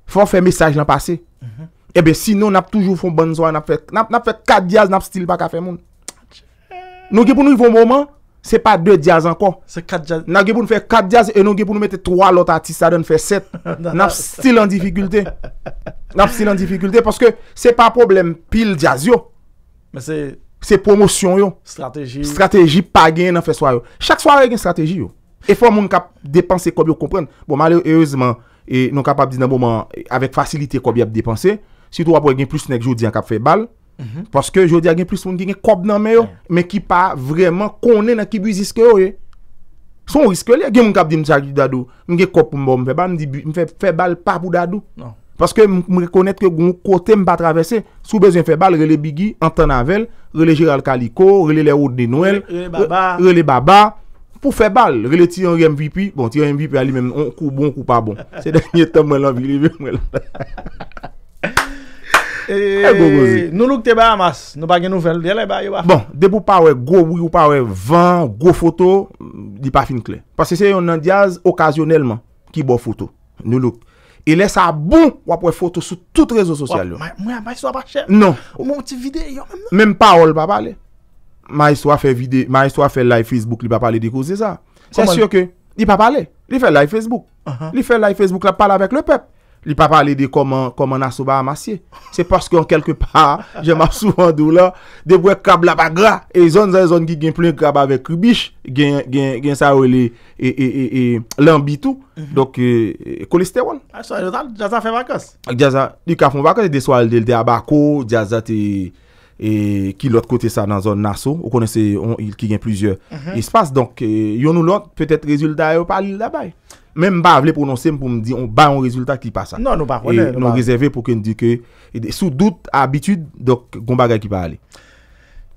Fòl ou fè mesaj nan pase. Mhm. Ebe, eh sino nap toujou foun ban zwa, nap fè kat jaz, nap stil pa ka fè moun. Ah, nou ki pou nou yon voun mouman. Se pa 2 jaz ankon. Se 4 jaz. Na ge pou nou fe 4 jaz e non nou ge pou nou mette 3 lot ati sa den [laughs] non, fe non. 7. N ap stil an difikulte. N ap stil an difikulte. Paske se pa problem pil jaz yo. Se promosyon yo. Strateji. Strateji pa gen nan fe sware yo. Chak sware gen strateji yo. E fwa moun kap depanse kobi yo kompren. Bon mali yo heurezman. E nou kap ap di nan bon man. Avèk fasilite kobi ap depanse. Si tou ap wè gen plus nek jou di an kap fe bal. Mhm. Paske jodi agen plus moun genye kop nan me yo Me ki pa vreman konen A ki bu ziske yo ye Son riske li agen moun kap di msak di dadou Mwen gen kop moun mwen febal Mwen febal pa pou dadou non. Paske mwen rekonet ke moun kote mba travese Sou bezon febal rele Biggie, Anton Avel Rele Gérald Calico, rele Leaud de Noel Rele Baba Pou febal, rele Thierry MVP Bon Thierry MVP ali men, kou bon kou pa bon [laughs] Se denye to mwen lan vi Ha ha ha ha E, nou luk te ba amas, nou bagen nou vel, yale ba yu ba. Bon, de pou pawe, go ou pawe, van, go foto, di pa fin kle. Pase se yon nan diaz okasyonelman ki bo foto, nou luk. E lesa bon wapwe foto sou tout rezo sosyal yo. Mwen a ma yiswa pa chen? Non. Mwen ti vide yo men? Men pa ou l ba pale. Ma yiswa fe vide, ma yiswa fe like Facebook li ba pale di kouse za. Se syo ke? Di pa pale, li fe like Facebook. Uh-huh. Li fe like Facebook la pale avek le pep. Li pa pale de koman naso ba amasye. Se paske an kelke pa, jema sou an dou la, de vwe kab labagra, e zon zan zon gi gen plen kab avek kubish, gen sa ou li, e lan bitou. Dok, kolesteron. Aswa, yon zan, jaza fe vakas. Jaza, yon ka fon vakas, de swal del de abako, jaza te, e, ki lot kote sa nan zon naso. Ou konese, ki gen plizye mhm. espase. Donk, e, yon ou lot, petet rezultate ou pale la baye. même pas voulu prononcer pour me dire on bat un résultat qui passe non nous pas et nous réservé pour qu'on nous que sous doute habitude donc gon bagay qui va aller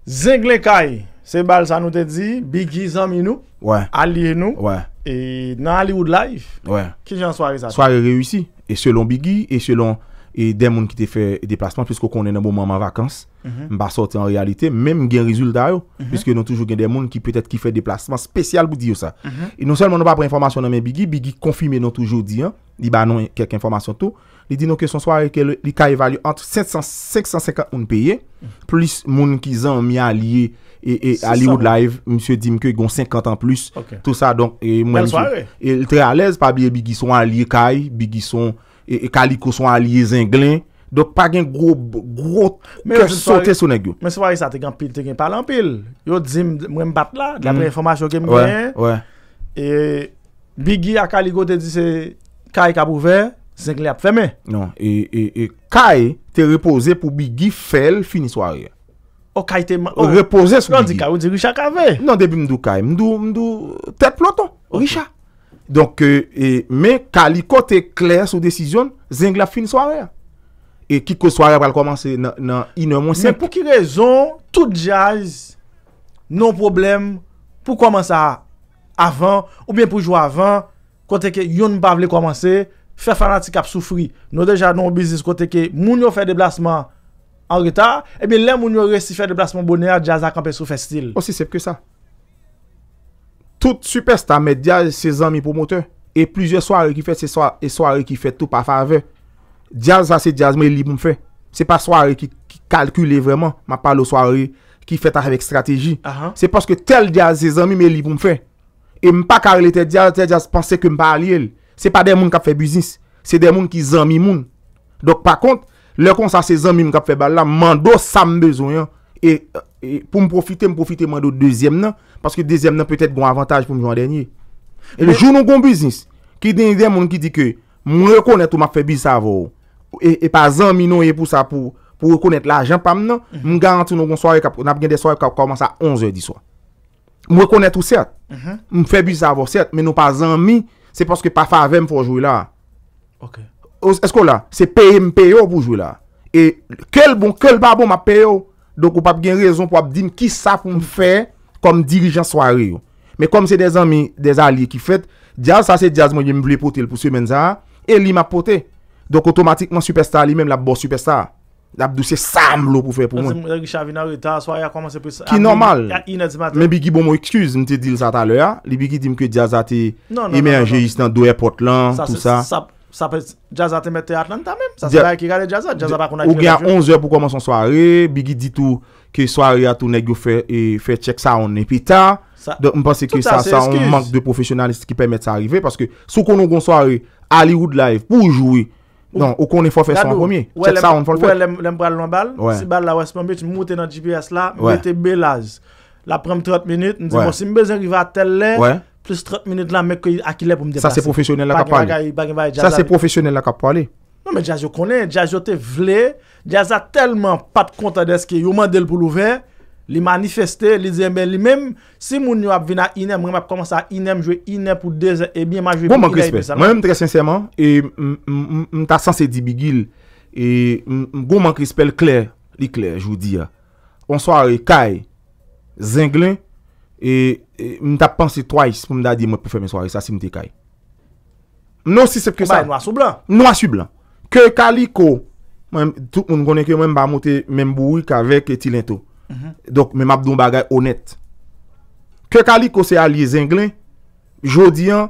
Zengle Kai c'est bal ça nous te dit Biggie zami nous ouais allié nous ouais et dans Hollywood Live ouais qui j'en soirée ça soirée réussie et selon Biggie et selon e den moun ki te fe deplasman, piskou konen nan mou bon mouman vakans, mhm. mba sote en realite, menm gen rezultat yo, mhm. piskou non toujou gen den moun ki peutet ki fe deplasman spesyal, boudi yo sa. Mhm. E non sel moun nan pa pre informasyon nan men bigi, bigi konfime non toujou di, li ba nan kek informasyon tou, li di nou ke son sware, ke li kaye value antre 750 un peye, plis moun ki zan mi a liye, e, e Hollywood Live, msye di mke yon 50 an plus, tout sa, et mwen mwen jou. Et l te alèz, pa biye bigi son a liye kaye, et Calico sont alliés anglais. Donc, pas un gros, gros, que sauter sur les Mais c'est soir ça, t'es pile, t'es pas en pile. Yo, dis, moi, me battre là, d'après l'information mm. que me Ouais. Et Biggie à Calico te dit, c'est Kai qui a ouvert, Zinglin a fermé. Non, et, et, Kai t'es reposé pour Biggie Fell, fini soirée. Oh, Kai t'es oh. reposé sur Biggie. Non, on dit Richard Non, depuis m'dou Kai, m'dou, m'dou, tête Richard. Donk, euh, me, ka li kote kler sou desisyon, zeng la fin soare. E kiko soare pral komanse nan ino monsen. Men pou ki rezon, tout jazz nou problem pou komanse avan, ou bien pou jwa avan, kote ke yon mpa vle komanse, fe fanatik ap soufri. Nou deja nou bizis kote ke moun yo fe deplasman an rita, e eh ben len moun yo resi fe deplasman boner, jazz akampe sou fe stil. Osi sep ke sa. Tout supes ta mè diage se zanmi pou motè. E plizye sware ki fè se sware ki fè tou pa fave. Diyage sa se diage mè li pou m fè. Se pa sware ki kalkule vreman. Ma pale ou sware ki fè ta fè strategi. Uh-huh. Se paske tel diage se zanmi mè li pou m fè. E m pa karele te diage, tel diage pense ke m pa ali el. Se pa den moun kap fè biznis. Se den moun ki zanmi moun. Dok pa kont, lè kon sa se zanmi mou kap fè bal la, mando sa m bezonyan. E pou m profite, m profite mando dezyem nan. Paske dezem nan petet bon avantaj pou mjou an denye. E le joun nou gon biznis, ki denye den moun ki di ke, moun rekonnet ou ma febiz sa avou, e, e pa zanmi nou ye pou sa pou pou rekonnet la jenpam nan, moun mhm. garanti nou gon soye kap, nap gen de soye kap kawman sa 11 e di soya. Moun rekonnet ou set, moun mhm. febiz sa avou set, men nou pa zanmi, se paske pa favem pou jou la. Esko la, se peye mpeyo pou jou la. E kel bon, kel babon ma peyo, donk ou pap gen rezon pou ap di m, ki sa pou mfey, dirijan swari yo. Me kom se de zami de zali ki fet, jaz sa se jaz mwen jem vle pote l pou se men za e li mapote. Dok otomatikman superstari li men la bo superstari. La bdou se sam lou pou fe pou moun. Ki normal. Bon, me bi ki bon mwen eksyuz mte dil sa talera. Li bi ki dim ke jaz ati e men aje jistan do e pot lan tout sa. Sa pe jaza te mette atlanta men. Sa se vay ki gade jaza. Ou gen 11 ou pou koman son sware. Bigi di tou ki sware a tou negyo fe e, chek sa on. E pi ta. M panse ki sa sa on mank de profesionaliste ki pèmète sa arrive. Paske sou konon kon sware Hollywood live pou joui. Non, ou konon fò fè son komye. Chek sa on fon fè. Ouè lèm pral lòm bal. Si bal la wèspan bi, ti moutè nan GPS la. Bè te belaz. La prem 30 minute. M bon, si m bezè riva atel lè. Ouè. plus 30 minutes là, mec, à qui pour me déplacer. Ça, c'est professionnel là qui Ça, c'est professionnel là qui parle. Non, mais Jazz, je connais. Jazz, je te vle. Jazz a tellement pas de compte de ce qu'il a monde pour l'ouvert. Il manifeste, il dit, mais lui-même, si mon nom a venu à INEM, moi, je commence à INEM, jouer INEM pour deux ans, et bien, je vais. bon, mon respect. Moi-même, très sincèrement, et m'ta censé dire Bigil, et bon manque respect clair, clair, je vous dis, hein. on soirée, Kai, Zinglin, E, e m ta panse twice pou m da di mwen pou fe men soye, sa si m te kay. Non se sepke sa. Nouwa sou blan. Nouwa sou blan. Ke kaliko, mwen m bote men mbouye ka vek e tilento. Mhm. Dok men m ap don bagay onet. Ke kaliko se alye zinglen, jodi an,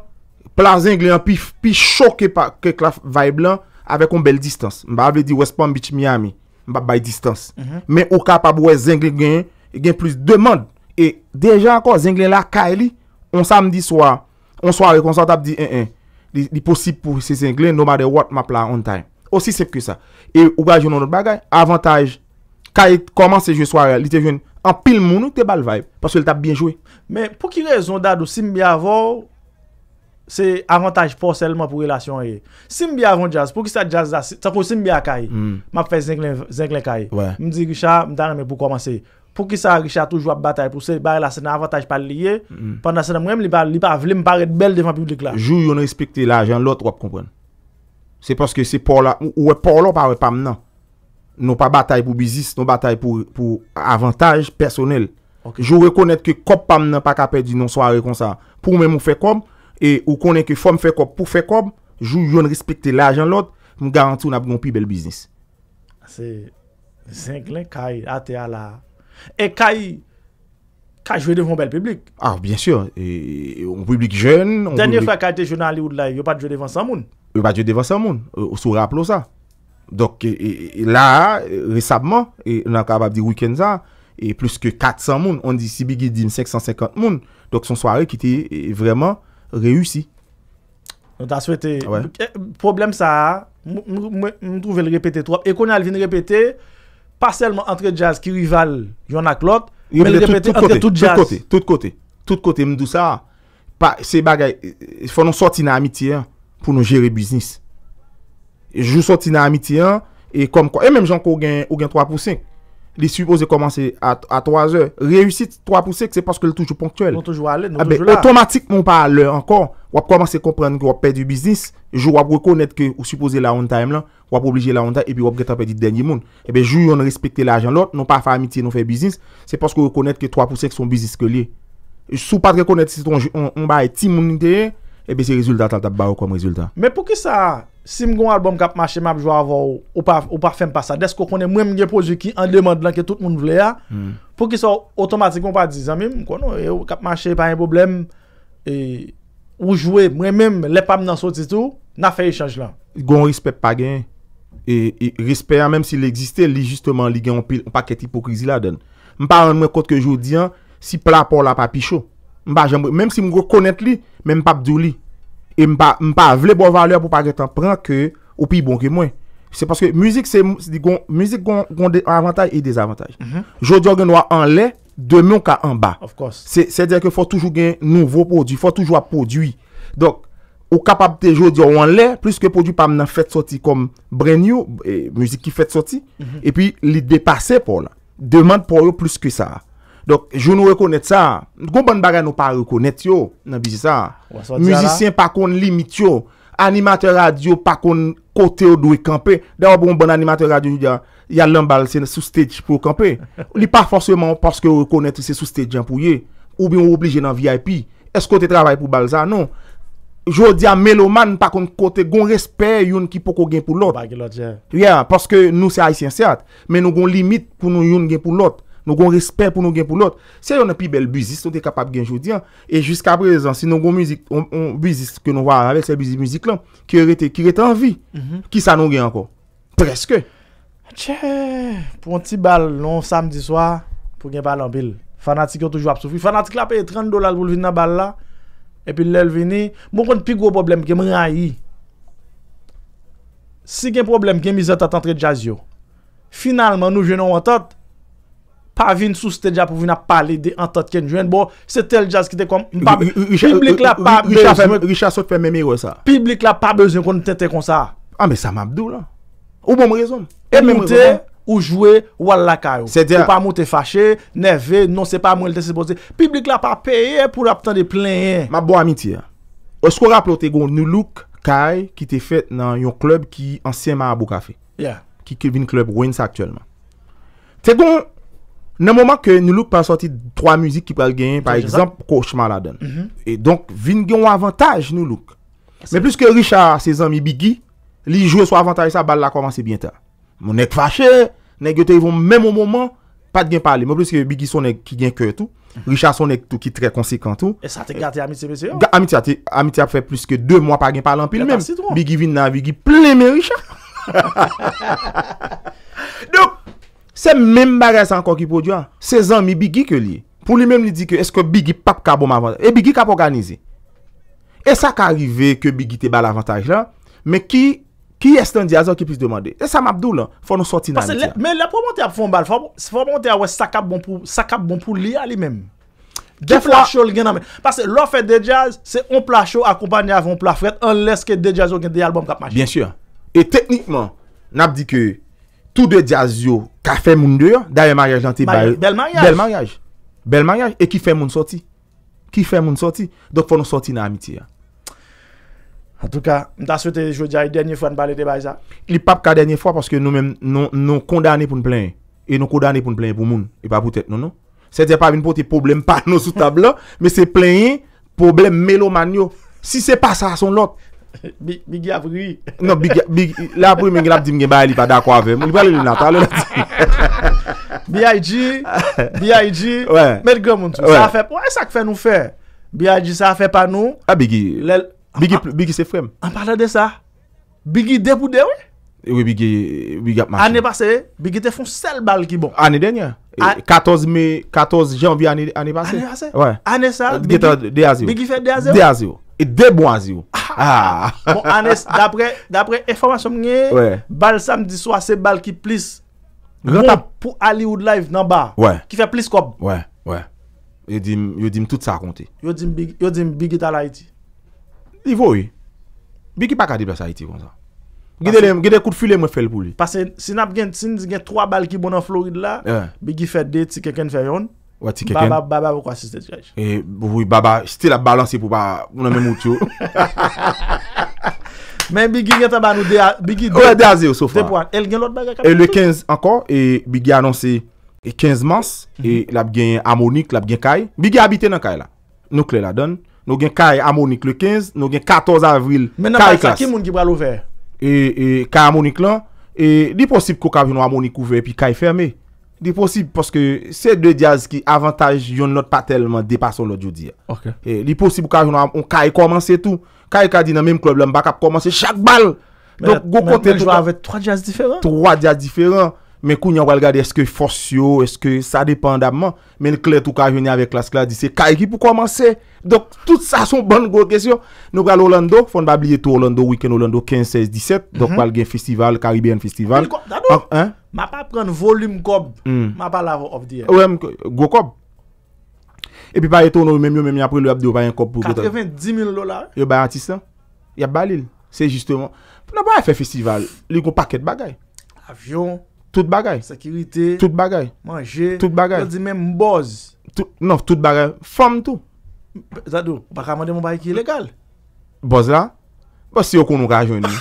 pla zinglen pi choke pa kek la vay blan, avek on bel distans. M ba ave di West Palm Beach, Miami, m ba bay distans. Mhm. Men o ka pa bouwe zinglen gen, gen plus 2 mann. E deja akor, zenglen la ka e li, on samdi swa, on swa rekonsant ap di, e, e, li posib pou se zenglen, no matter what, map la on time. Osi sep ki sa. E ouba joun nou nou bagay, avantaj, ka e koman se joun swa, li te joun, an pil moun ou te bal vay, paswe l tap bien joun. Men, pou ki rezon dadou, si mbi avon, se avantaj pou selman pou relasyon e. Si mbi avon jazz, pou ki sa jazz da, sa pou si mbi a ka e, hmm. map fe zenglen ka e. Mdi Gusha, mdanan men pou koman se, ouba pou ki sa riche a touj wap batay pou se barre la sena avantaj pal liye, mm-hmm. pandan sena mwen mwen li pa avle mpar et bel devan publik la. Jou yon respekte la ajan lot wap kompren. Se paske se por la, ou e por la wap awe pam nan. Nou pa batay pou bizis, nou batay pou avantaj personel. Jou rekonet ke kop pam nan pa kapè di nou sware kon sa. Pou mwen mwen fè kob, e ou konen ke fò mwen fè kob pou fè kob, jou yon respekte la ajan lot, mwen garanti wap nou pi bel bizis. Se zenglen kari ate a la... E kaj, kaj jwe devon bel publik. Ah, byensur. E, e, on publik jen. Tenye fakalite jen anli ou la, yo pa jwe devon san moun. Yo pa jwe devon san moun. Sou rappelou sa. Dok, la, resabman, nan kabab di wikendza, plus ke 400 moun, on di Sibigidin 550 moun. Dok son sware ki te vreman reyusi. Dan sou ete, eh, problem sa, moun touvel repete. E kon al vin repete, pa selman antre jazz ki rival yon ak lot, men le depete antre tout jazz. Tout kote, tout kote, tout kote mdousa. Se bagay, fwennon soti nan amityen pou nou jere biznis. Jou soti nan amityen, e menm janko ou gen 3 pou 5. Li supose komanse a 3h, reyusite 3 pousek se paske l toujou ponktyel. Non ah toujou alen, non toujou la. A be, otomatikman pa alen ankon, wap komanse komprende ki wap pe di bizis, jou wap rekonet ki ou supose la on time la, wap oblije la on time, e bi wap geta pe di denye moun. E eh be, jou yon respekte la ajan lot, non pa fa amitye, non fe bizis, se paske wap rekonet ki 3 pousek son bizis ke li. Sou pa rekonet si ton on ba eti eh mounite, e be se rezultat atap ba ou kom rezultat. Me pou ki sa... Si m goun alboum kap mache m ap jwa avou ou pa fem pa sa, desko konen mwen menye pou zuki an demande lan ke tout moun vle a, hmm. pou ki sa otomatikman pa dizan mwen, m konon, e, kap mache pa yon problem, e, ou jwe mwen menm lep ap nan sotitou, na feye chanj lan. Gon rispep pa gen, e, rispey an menm si l'existe li justeman li gen an pil, an pa ket hipokrizi la den. M pa an mwen kont ke joudian, si pla por la pa picho, m pa jen mwen, menm si m goun konet li, menm pa bdou li. E mpa vle bon valya pou pa getan pran ke ou pi bon ke mwen. Se paske muzik se digon, muzik kon avantaj e dezavantaj. Mhm. Jodyo genwa an lè, demyon ka an ba. Se dè ke fò toujou gen nouvo pòdjou, fò toujou a pòdjoui. Donk, ou kapapte jodyo an lè, plus ke pòdjou pa menan fèt soti kom brenyo, e, muzik ki fèt soti, mhm. epi li depase pou la, deman pou yo plus ki sa a. Donk, joun ou rekonnet sa, goun bon bagay nou pa rekonnet yo nan bizisa. Muzisyen pa kon limit yo, animatè radio pa kon kote ou dwe kampe, dè wè bon bon animatè radio jou dja, yal lèm balse sou stèj pou kampe. Li pa fòsèman pòske ou rekonnet se sou stèj jan pou ye, ou bi ou obligè nan VIP. Esko te travay pou balza? Non. Jou diya meloman pa kon kote, goun respè youn ki poko gen pou lot. Bagye lot, jè. Yeah, pòske nou se a yisensyat, men nou goun limit pou nou youn gen pou lot. Nou gon respèp pou nou gen pou lòt. Se yon nè pi bel buzist, nou te kapap gen jodi an. E jusqu'a prezant, si nou gon buzist ke nou va avèl se buzist muzik lan, ki rete anvi, mhm. ki sa nou gen anko. Preske. Tchè! Pou an ti bal, nou samdi swa, pou gen bal an bil. Fanatik yon toujou ap soufi. Fanatik la peye 30 dolar pou l'vin nan bal la. E pi lèl vini. Mou kon pi gwo problem ke mwen rayi. Si gen problem ke mizot atantre jaz yo. Finalman nou jenon an tot, Pa vin sou s'te dja pou vin a pali de an tat ken jwen. Bon, se tel jazz ki te kom. Piblik la pa bezon. Richard sotpe mè mè yon sa. Ah, bon, e bon, Piblik non, la pa bezon kon nou tete kon sa. A me sa mabdou lan. Ou bon mrezon? E moun te ou jwe wala kaj ou. Se de. Ou pa moun te fache, neve, non se pa moun elte se pose. Piblik la pa peye pou rapten de plenye. Ma bon amiti ya. O sko raplo te gon, nou luk kaj ki te fet nan yon klub ki ansenman a bou kafe. Ya. Ki ke bin klub ruins aktuelman. Te gon... Nan mouman ke nou louk pa soti 3 mouzik ki pal genyen Par eksemp, kouchman la den mhm. E donk vin gen yon avantaj nou louk Men plus ke Richard se zanmi Biggie Li jwe sou avantaj sa bal mhm. la koman se bienta Mou net fache Nen gete yon mèm ou mouman Pat gen pale, men plus ke Biggie sonen ki gen koe tou Richard sonen ki tou ki tre konsekant tou E sa te gati amiti se mese yo Amiti a fe plus ke 2 mouan pa gen pale an pil mèm Biggie vin nan Biggie ple men Richard [laughs] Ha [laughs] ha ha ha ha Dok Se menm bagay san kon ki pou diwa, se zan mi Biggie ke li. Pou li menm li di ke, eske Biggie pap ka bom avantaj. E Biggie kap organizi. E sa ka arrive ke Biggie te ba l'avantaj la, me ki, ki esten di azo ki pi se demande. E sa mabdou la, fon nou sorti nan mitia. Pase, men lè pou monti ap fon bal, fon monti ap wè sa kap bon pou, sa kap bon pou li a li menm. De flasho l gen nan men. Pase, lò fè de jazz, se on plasho akoupani avon plas fret, unless ke de jazz ou gen de yalbom kap maj. Bien chur. E teknikman, nap di tout de jazzio, qui ka fait moun d'ailleurs mariage bel mariage bel mariage bel mariage et qui fait moun sorti qui fait moun sorti donc faut nous sortir dans amitié hein. en tout cas, je ce souhaité, je a dernière fois, de parler de ça. Il pas la dernière fois parce que nous même nous, nous condamnés pour nous plaindre. Et nous condamnés pour nous plaindre pour nous Et pas pour être non, non. cest pas une porter problème [laughs] pas nous sous table, mais c'est plein problème mélomanio Si c'est pas ça, son l'autre. Bigi [laughs] avri [laughs] Non, bigi avri men gen ap di men gen baye li pa da kwa ve Mwen gen baye li nata B.I.G B.I.G Met gom moun tou B.I.G sa fe pa nou ah, Bigi se frem An parda de sa Bigi de pou de wè Anè pase, bigi te fon sel bal ki bon Anè denye 14 janvi anè pase Anè sa, bigi fe de azi wè E debo anzi ou. Mon ah. ah. anes, dapre eformasyon mwenye, bal sam diswa se bal ki plis. Mwen pou Hollywood Life nan ba. Ki fe plis kop. We, we. Yo dim tout sa akonte. Yo dim big it ala iti. Ivo ou. Bigi pa ka dipe sa iti kon sa. Gide kout fule e mwen fel pou li. Pase sin ap gen, sin gen 3 bal ki bon an florid la. Bigi fe deti keken fe yon. Wati keken? Baba mwen kwa siste dikaj. E, boui baba, stil ap balansi pou pa mwen mwen moutyo. Men, bi gwen yon taban nou dea, bi gwen... O, dea ze yo, sofa. Depo an, el gen lot baga kapi loutou? E, le 15 ankon, e, bi gwen anonsi 15 mars, e, la bi gen amonik, la bi gen kay. Bi gwen abite nan kay la. Nou kle la don. Nou gen kay amonik le 15, nou gen 14 avril, Men, nan pa sa ki moun jibra lou ver? E, e, kay amonik lan, e, di posib kou kab yon amonik ouver, pi kay ferme. Li posib, poske se dwe jaz ki avantaj yon not pa telman depa son lot yo dir. Ok. E, li posib kwa yon kaye komanse tou. Kaye kwa di nan menm klub, lèm bakap komanse chak bal. Donk go kote tou. Mwen jwa avet 3 jaz diferan. 3 jaz diferan. Men kou nyan wèl gade eske fos yo, eske sa depande apman Men klet ou ka venye avek klas klas di se Ka e ki pou komanse Dok tout sa son ban gwo kesyon Nou gwa l'Holando, fon babliye tou Holando Weekend Holando 15-16-17 Dok wèl gen festival, Karibien festival Dado, ah, ma pa pren volume kob hmm. Ma pa la vò obdiye Wèm, gwo kob E pi baye tou nou, mèmyo mèmyo apre lò abdiyo bayen kob Katre 20-10 mil lò la Yò baye antisan, yab balil Se justement, pou nan baye fè festival Li gwo paket bagay Avyon Toute bagay. Sekirite. Toute bagay. Manje. Toute bagay. Yo di men mboz. Non f tout bagay. Fom tou. Non, Zado, baka mande mba yike ilegal? Boz la. Bo si yo konon ka jwen ni.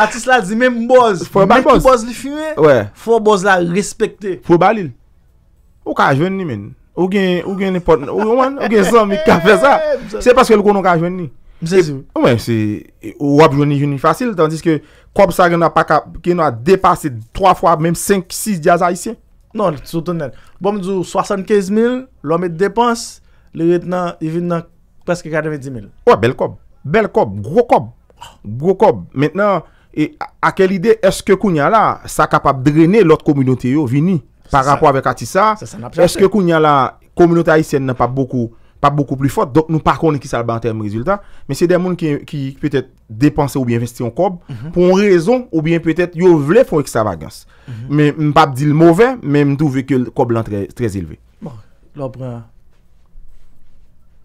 Atis la di men mboz. Foy mba mboz. Mbek yon mboz li fye. Foy mba mboz la respekte. Foy balil. Ou ka jwen ni men. Ou gen, ou gen ni pot. Ou gen son mi ka fe za. Se paske yo konon ka jwen ni. Oh c'est c'est. Ou facile, tandis que comme ça, on a pas a dépassé trois fois, même cinq, six dias haïtiens. Non, surtout tonnel. Bon, nous 75 000, l'homme dépense, le lieutenant, il vient dans presque 90 000. Ouais, belle cob. Belle cob, gros cob. Gros Maintenant, et à, quelle idée est-ce que Kounia là, capable de drainer l'autre communauté, vini, par rapport avec Atissa? Est-ce que Kounia la communauté haïtienne n'a pas beaucoup pa bokou pli fote, dok nou pa konen ki salbante mou rezultat, men se den moun ki petet depanse ou bi investi yon kob, mhm. pou yon rezon ou bi petet yon vle foun ekstravagans. Men m pap di l mouven, men m touve ke l kob lan trez ilve. Mou, lopre,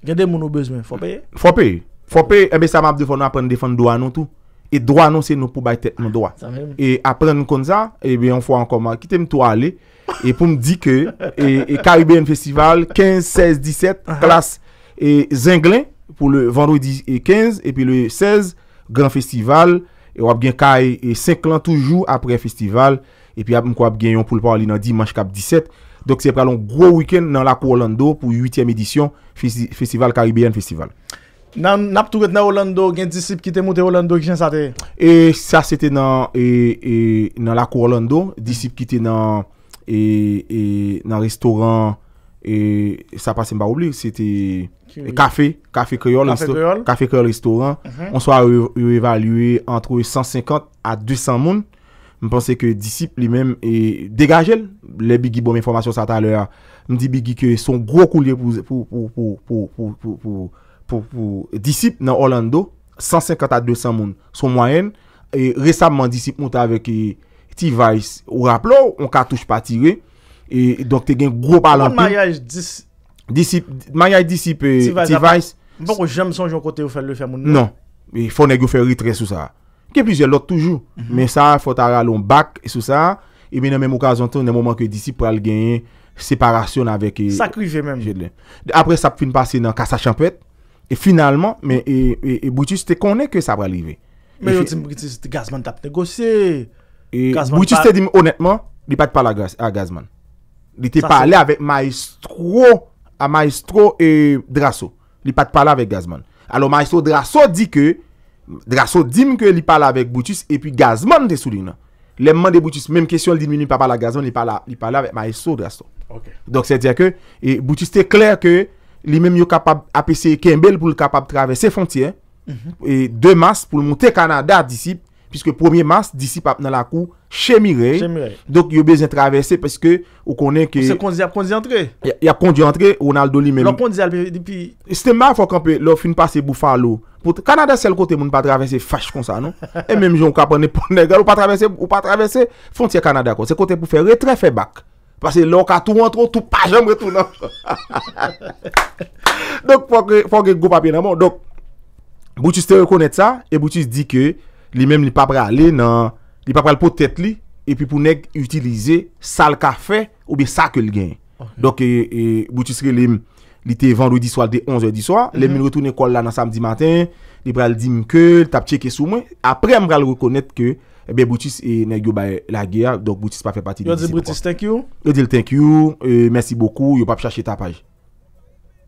gen den moun ou bezwen, fope? Fope, fope, ebe sa map defon apen defon doan nou tou. E dwa anonsen nou pou baytet nou dwa. E apren nou kon za, ebe yon fwa an koma. Kite m tou ale, e pou m di ke, e Karibyan e Festival 15-16-17, klas e Zenglen pou le Vendredi 15, epi le 16, Gran Festival, e wap gen Kai, e 5 lan toujou apre Festival, epi ap m ko wap gen yon pou l pa wali nan Dimanche Kap 17. Dok se pralon gro week-end nan la Kou Orlando pou 8e edisyon Festival Karibyan Festival. Nan ap touget nan Orlando gen disip ki te moute Orlando ki chen sa te? E sa se te nan e, e, lakou Orlando, disip ki te nan e, restoran, e sa pase mba oubli, se te kafe, kafe kreol, kafe kreol restoran, an so a eu evalue antre 150 a 200 moun, mpense ke disip li menm degajel, le bigi bon informasyon sa ta lè, mdi bigi ke son brokou liye pou... Disip nan Orlando 150 a 200 moun Son mwayen E resabman disip moun ta avek e, T-Vice Ou rap lor On kartouche pa tire E donk te gen gropa bon lampi Manyaj disip T-Vice Bonkou jem son joun kote non. Ou fe mhm. le fe moun Non Fone ge ou fe ritre sou sa Ke pizye lor toujou Men sa Fote ara loun bak Sou sa E men nan men mou kazan ton Nan mouman ke disip Pwa al gen Separasyon avek Sakrive men Apre sap fin pase nan Kasa champet E finalman, mè, e, e, e, Boutis te konè kè sa pralive. Mè yo tim Boutis te Gazman tap te gosè. E, Boutis te dim, honètman, li pat pala a Gazman. Li te pala avèk Maestro, a Maestro e Drasso. Li pat pala avèk Gazman. Alo, Maestro Drasso di kè, Drasso dim kè li pala avèk Boutis, epi Gazman te souline. Lemman de Boutis, mèm kèsyon li diminu pa pala Gazman, li pala, li pala avèk Maestro Drasso. Ok. Dok, sè di akè, e, Boutis te klèr kè, Li men yo kapab apese Kembel pou li kapab travese fontyen. Mhm. E 2 mars pou l moun te Kanada disip. Piske 1er mars disip ap nan la kou Che Mireille. Dok yo bezen travese peske ou konen ki... Se kondize ap kondize antre. Yap kondize antre Ronaldo li men. Non kondize ap kondize di pi. Se te ma fok anpe lò fin pase bou falo. Kanada sel kote moun pa travese fach kon sa non. E men mjon kapon ne pon negar ou pa travese fontye Kanada kon. Se kote pou fè retrefe bak. Pase lò ka tou an trò, tou pa jèm re trò nan. Dok, fò gè gò pa bè nan mò. Dok, boutis te rekonèt sa, e boutis di ke, li mèm li pa pralè nan, li pa pralè pot tèt li, e pi pou nèk utilize sal kafe, ou bi sakè l gen. Dok, boutis li, li te vandou di swal de onzè di swal, li mèm re trò nan kòl la nan samdi matin, li pralè di mkèl, tap chèkè sou mwen, apre m pralè rekonèt ke, E eh bè Boutis e negyo baye la gyer, donk Boutis pa fe pati. Yo de Boutis, thank you. Yo de thank you, e euh, mersi boku, yo pap chache tapaj.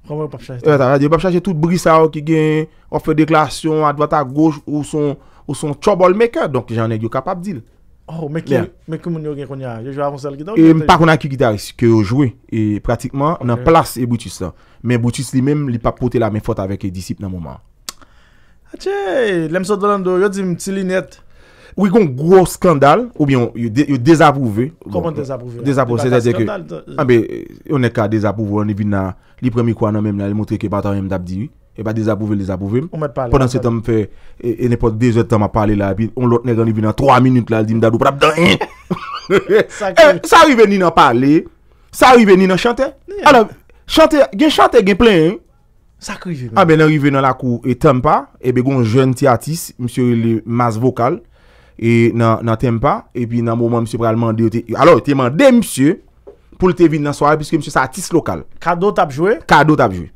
Kwa mwen yo pap chache tapaj? Yo pap chache tout brisa ou ki gen, ou fe deklasyon, advatak goch, ou son troublemaker, donk jan negyo kapap dil. Oh, mekou moun yo gen konya, ah, yo jwa avonsal gitar ou gen avonsal gitar? E mpa konan ki gitaris, ki yo jwe, e pratikman nan plas e Boutis la. Men Boutis li men, li pap pote la men fote avek e disip nan mouman. Ou yon gwo skandal, ou yon dezavouve. Koman dezavouve? Dezavou, se zadeke, anbe, yon e ka dezavouve, anbe, yon e vin na, li premi kwa nan menm [laughs] eh, ah, la, li mwotre ke batan yon mdabdi yon, e ba dezavouve, dezavouve. Pendan se tanm fe, e ne pot dezavouve tanm a pale la, api, yon lotne, yon e vin nan 3 minute la, al di mdadou, pradap, dan, e, sa yon veni nan pale, sa yon veni nan chante, ala, chante, gen chante, gen plen, sa kriven. Anbe, nan yon veni nan la kou, e tanm pa, E nan tempa, e pi nan mouman msye pral mande yo te... Alors, te mande msye pou lte vin nan soya, piske msye sa atis lokal. Kado tap jwe? Kado tap jwe.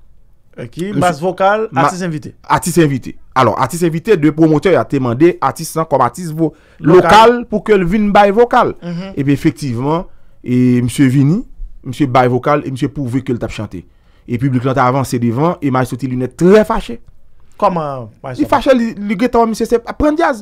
Eki, bas vokal, atis invite. Atis invite. Alors, atis invite, de promoteur, ya te mande atis nan kom atis lokal pou ke l vin bay vokal. Mhm. E pi efektiveman, e msye vini, msye bay vokal, e msye pou ve ke l tap chante. E pi, loutan avan se devan, e may soti lunet tre fache. Koman? I fache li geta wan msye se prend yaz.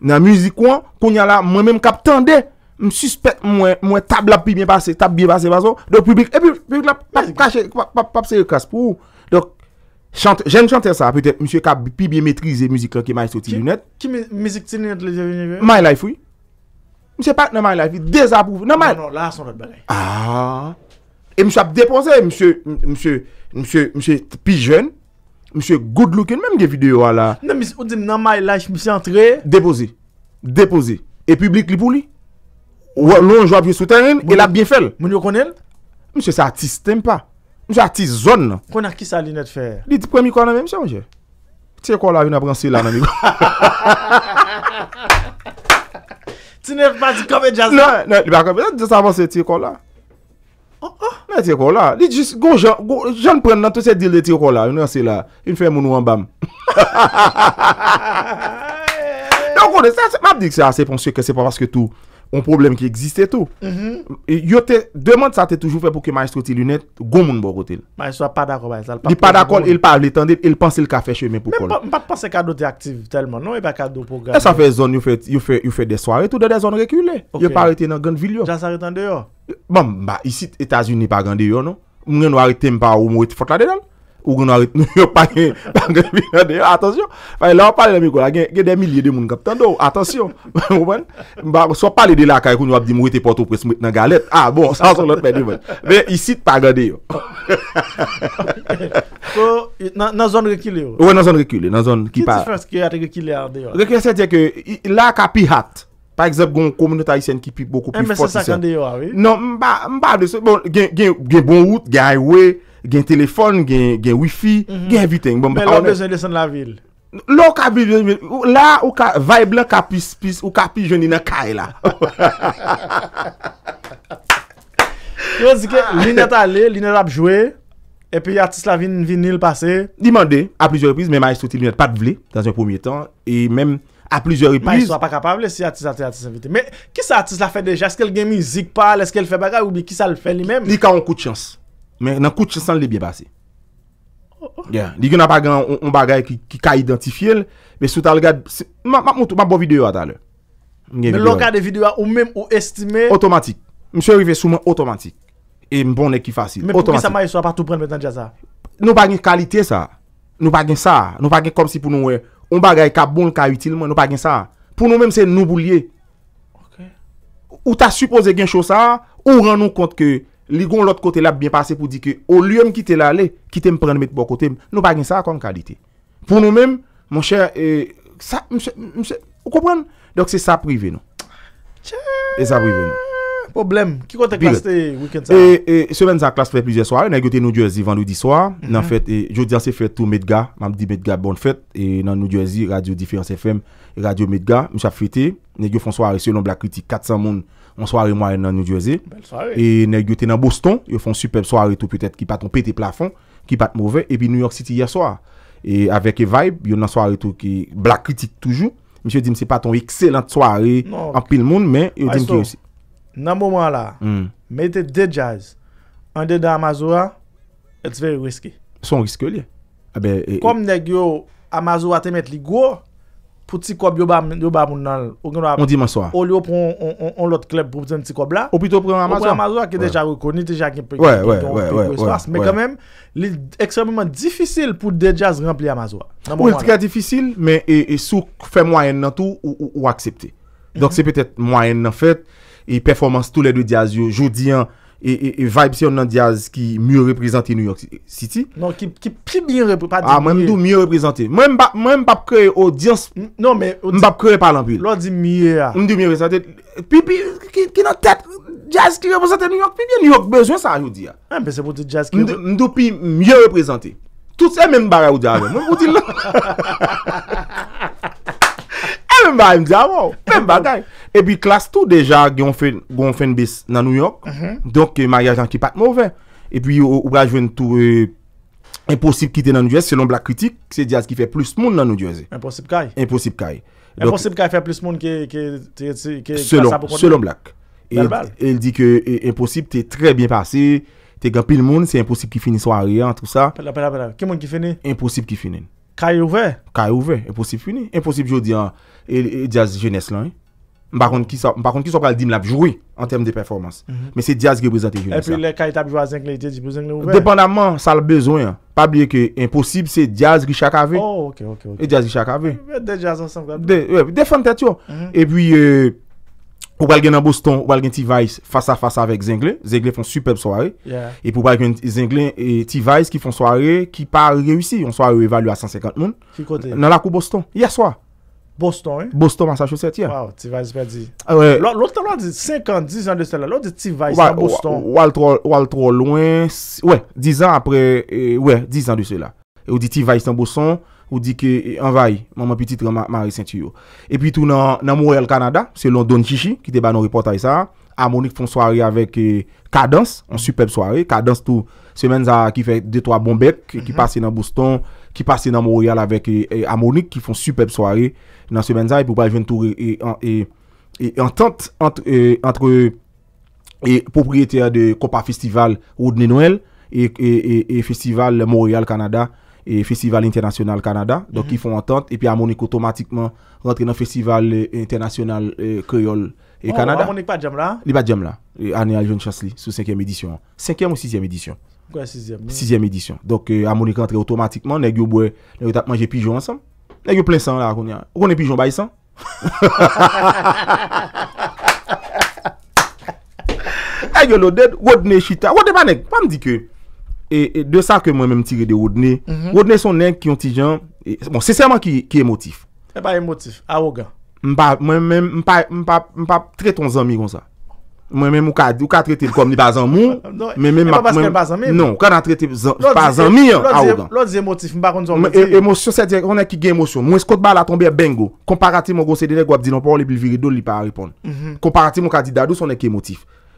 Nan muzikouan, konya la, mwen menm kap tende, mwen suspet mwen tab la pi biye basi, tab biye basi basi, do publik, epi publik la, kache, papse, kache pou. Dok, jen chante sa, pwede, mwen se kap pi biye metrize mouzikouan ki may soti lunet. Ki mouzik ti lunet? My Life, oui. Mwen se pak nan My Life, desa pou, nan my non, life. Nan, nan, la son nan banay. Aaaa, e mwen se ap depose, mwen se, mwen se, mwen se, mwen se, pi jen, msye goud luken menm ge video wala nan msye ou di nan my life msye antre depozi, depozi e publik li pou li loun jwa bi sou teren, e la bie fel msye sa ti stempa msye sa ti zon konak ki sa li net fer ti ekon la vi nan pransi la nan mi ti net pa di kove jazan nan, nan, nan, nan, nan, nan Ah ah, nan ete kou la, li jis go joun pren nan tout se deal ete kou la, yon nan se la, yon fè moun ou an bam. Nan [laughs] kou de sa, map di ki sa, se pon se ke se pa paske tou. On problem ki existe tou. Mm-hmm. Demande sa te toujou fe pou ke maestro ti lunet, goun moun boro tel. Maestro a pa dakon ba yon sal. Ni pa dakon, il pa alitande, il panse il ka feche men pou kol. Mpa te panse kado te aktive telman, nou e pa kado pou gande. E sa fe zon yon fe de soare tou, de de zon rekylè. Yon pa alite nan gande vil yon. Jansan reytande yon? Mba, isi Etasun ni pa gande yon nou. Mwen wari tempa ou mou eti fotla dedan. ou nous pas attention là on parle de il y a des milliers de monde attention [laughs] vous comprenez soit parler de la caille qu'on va dire presse dans galette ah bon ça c'est l'autre merde mais ici pas regarder dans dans zone reculée Oui, dans zone reculée dans zone qui pas différence qui a reculé reculé c'est dire que la par exemple, communauté haïtienne qui beaucoup eh, plus fort. c'est ça oui. Non, je de ça. Bon, route, gen telefon, gen wi-fi, mhm. gen everything. Bon, mè la, ou bezè de sè nè la vil? La ou kapi, la ou kapi, vay blè kapi spis, ou kapi jè nè kèy la. Yon zike, liniat alè, liniat apjouè, epi artist la vin vinil pasè? Dimande, a plizè repiz, mèm a yon soti liniat pat vli, dans yon pòmye tan, e mèm a plizè repiz. Mèm a yon soti liniat pat vli, si artist a tè artist invité. Mèm, ki sa artist la fè deja? Skel gen mizik pal, skel fè baga, ou bi ki sa lè fè li mè Men, nan kouch san li biye basi. Gen, di gen ap agen on bagay ki ka identifiye l, me sou ta l gade, ma bo videyo ata l. Men, l an gade videyo a ou men ou estime... Otomatik. Mse wive sou men otomatik. E mbon ne ki fasil. Men, pou ki sa maye sou apatou pren men nan dja sa? Nou bagen kalite sa. Nou bagen sa. Nou bagen kom si pou nou wey. On bagay ka bon, ka utile, nou bagen sa. Pou nou men se nou boulie. Ou ta suppose gen chosa, ou ren nou kont ke... li goun lot kote la biye pase pou di ke ou liye m kite la le, kite m prene met bo kote nou bagene sa akon ka di te. Pou nou men, moun chè, moun chè, moun chè, moun chè, ou kopren? Dok se sa priveno. Tchè, problem, ki kote klas te, wikend sa? E, semen za klas fè pwese soare, nè gote Noudiosi vandou disoare, nan fèt, joun dyanse fèt tout Medga, mame di Medga bon fèt, nan Noudiosi, Radio Difference FM, Radio Medga, moun chè fèt, nè gote Fonsoare selon Blakriti, kat san moun, Mwen sware mwen nan New Jersey. Bel sware. E negyo te nan Boston, yo fon superb sware tou pwetet ki paton pete plafon, ki pat mouve. E pi New York City yaswa. E avek e vibe, yo nan sware tou ki black critique toujou. Mwen se paton ekselant sware anpil non. moun, men yo dim diyo si. Nan mouman la, mwen te de jazz, an de de Amazora, ets vey riske. Son riske li. Ah Kom negyo Amazora te met li gwo, pour petit club yo ba yo ba moun nan on dimanche soir pour on l'autre club pour petit club ou plutôt prendre Amazon Amazon qui est déjà reconnu déjà qui peut ouais, ouais, ouais, mais quand même extrêmement difficile pour des jazz remplir Amazon oui très difficile mais et, sous fait moyenne dans tout ou, accepter donc mhm. c'est peut-être moyenne en fait et performance tous les deux jazz yo dis E, e, e vibe si yon nan jazz ki mye reprezenti New York City Non ki pi mye reprezenti A ah, men mwen do mye reprezenti Mwen mbap kreye audience non, Mbap kreye palan pwil Mwen ah. do mye reprezenti Pi pi ki nan tet jazz ki reprezenti New York Pi pi New York bezwen sa yon di ya Mwen do pi mye reprezenti Tout se men barra ou diya gen Mwen ou di la [laughs] E pi klas tou deja gwen fè n bis nan New York. Mhm. Donk ki e, ma yajan ki pat mou fè. E pi ou brajwen tou e, impossible ki tè nan New Jersey. Selon Black Critic, se di as ki fè plus moun nan New Jersey. Impossible kaj. Impossible kaj. Impossible kaj fè plus moun ki... Selon Black. E, el di ki impossible tè trè bien pasè. Tè kapil moun, se impossible ki finiswa a riyan, tout sa. Pè la pè la pè la, ke moun ki fè nè? Impossible ki fè nè. Kaye ouvert. Kaye ouvert. Impossible fini. Impossible, je dis, hein. Et Diaz, jeunesse là. Par hein. contre, qui sont pas le dim la jouer en termes de performance. Mhm. Mais c'est Diaz qui représente jeunesse. Et puis, les Kaye tapent jouer à 5 ouvert. Dépendamment, ça le besoin. Hein. Pas oublier que impossible, c'est Diaz qui chaque avait. Oh, ok, ok. Et Diaz qui chaque avait. Des Diaz ensemble. Défendre tête, mhm. Et puis, euh, Pou wèl gen nan Boston, wèl gen T-Vice fasa fasa avèk Zenglen, Zenglen fon supeb sware, e pou wèl gen Zenglen e T-Vice ki fon sware ki pa reyusi, yon sware yon evalü a 150 moun, nan la kou Boston, yaswa. Boston, e? Boston, Massachuset, yon. Waw, T-Vice pè di. A ah, wè. Lò lò lò di 50, 10 an de sè la, lò lò di T-Vice nan Boston. Wèl tro lò, wèl tro lò, wè, 10 an apre, wè, 10 an de sè la. Wèl di T-Vice nan Boston. Ou di ke eh, envaye, maman pititre Marie Saint-Thieu. E pi tou nan Montreal, Kanada, se lon Don Chichi, ki te ba nou reportay sa, a Monique fon soarey avek K-Dance, eh, an supeb soarey, K-Dance tou, semen za ki fe 2-3 bonbek, ki mhm. pase nan Bouston, ki pase nan Montreal avek a eh, Monique, ki fon supeb soarey, nan semen za, pou pa ven tou, entente entre propriétére de Copa Festival ou de Nenoel, et Festival Montreal, Kanada, et Festival International Canada. Donc, mhm. ils font entente. Et puis, Amonique automatiquement rentre dans le Festival euh, International créole euh, Creole et oh, Canada. Harmonique pas de là Il pas de là. Année Aljon Chasley, sous 5e édition. 5e ou 6e édition Quoi, 6e 6e édition. Donc, euh, Amonique rentre automatiquement. Nègre, bois, nègre, tap manger pigeon ensemble. Nègre, plein sang là. On est pigeon, bail sang. Nègre, l'odette, ne chita. de pas nègre. Pas me dire que. E de sa ke mwen men mtiride Rodney, mhm. Rodney son nen ki yon ti jan, bon seseyman ki emotif. E pa emotif, a wogan? Mwen men mwen pa tre ton zanmi yon sa. Mwen men mwen ka trete l kom ni bazan moun. Mwen men mwen... E pa bazan moun? Non, kanan trete bazan moun a wogan. Lò di emotif, mwen pa kon zanmou ti? Emosyon se di, yon ne ki ge emosyon. Mwen skot bala tombe bengo. Komparati mwen gose dene gwap di nanpon, li bil virido, li pa a ripon. Komparati mwen ka di dadous, yon ne ki emotif.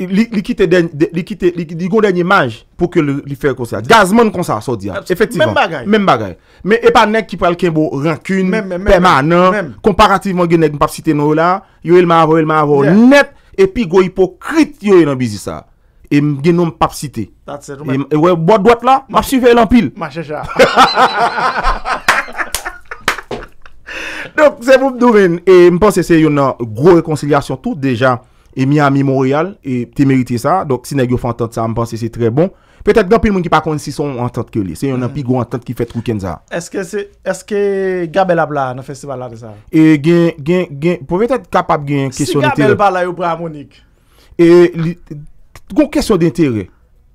Li kite di go denye maj pou ke li fe ekonsilyasyon. Gazman ekonsilyasyon sa di a. Efektivan. Mem bagay. Mem bagay. Me epa nek ki pral ken bo renkoun, pema nan, komparatifman gen nek mpap site nou la, yo el ma avou, el ma avou, net, epi go hipokrit yo enan bizisa. E, e gen nou mpap site. Tad se jomè. E we wè, bwa dwa t la, mwache si ve el anpil. Mwache ja. [laughs] Donk se pou mdouven, e mpansi se yo nan, gro ekonsilyasyon tout deja, E mi a mi Montreal, e te merite sa. Donk si nan yo fante sa, anpansi se tre bon. Petet donpil moun ki pa konti si son entente ke li. Se yon anpil mm. go entente ki fet ruken za. Eske gabel abla nan festival la de sa? E gen, gen, gen, pouve te kapab gen kesyonite. Si gabel bala yo bra monik? E, go kesyon de entere.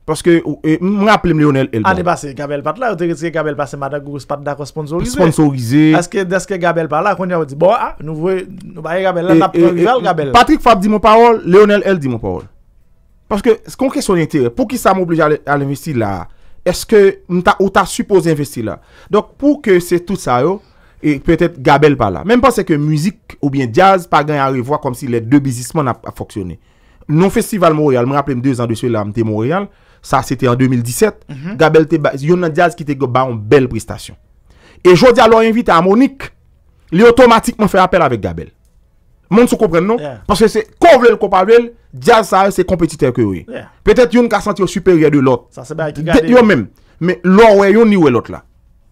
Paske m rapelem Leonel Elba. An e basse, Gabel pat bon, ah, la, ou te riske Gabel pat se madagourous pat da konsponsorize? Konsponsorize. Aske, daske Gabel pat la, konye ou di, bo, an, nou vwe, nou baye Gabel, an ap provizal Gabel. Patrick Fab di mou parol, Leonel El di mou parol. Paske, skon kè son intere, pou ki sa m oblige al investi la, eske, ou ta suppose investi la. Dok, pou ke se tout sa yo, e peutet Gabel pat la. Men pas se ke mouzik, ou bien jazz, pa gen a revoy kom si le de bizismon a foksyone. Non festival Moréal, m rapelem deux an de soule la, m te Mor ça c'était en 2017, mm il Gabel a un Diaz qui te ba une belle prestation. Et Jodi alors invité à Monique, il automatiquement fait appel avec Gabel. Moun se comprendre non Parce que c'est vous veut le comparer, Diaz ça c'est compétiteur que oui. Peut-être qui a senti supérieur de l'autre. Ça c'est même, mais l'autre ouais l'autre là.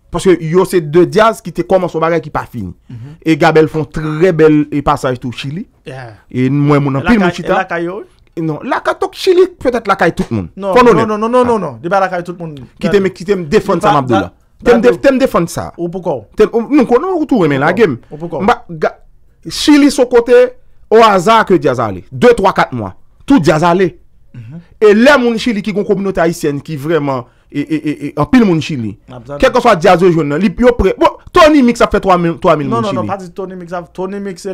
Parce que c'est deux Diaz qui te commence au barrière qui pas fini. Mhm. Et Gabel font très bel passage tout Chili. Et moi mon plus mon chita. Non, laka tok Chili, pwede laka yi e tout moun. Non, non, non, non, non, non, non, non, non. Diba laka yi tout moun. Ki teme, ki teme defante sa mabdou la. Teme defante sa. Ou poukou? Teme, nou konon ou touwe men la, gem. Ou poukou? Chili sou kote, o azar ke djazale. Deu, troa, kat mwa. Tout djazale. E lè moun Chili ki kon kombinote Haitien ki vreman, e, e, e, e, apil moun Chili. Kèk kon so a djazwe joun nan, li pyo pre. Bon, toni mikse ap fe 3000 moun Chili. Non, non, non, pasi toni mikse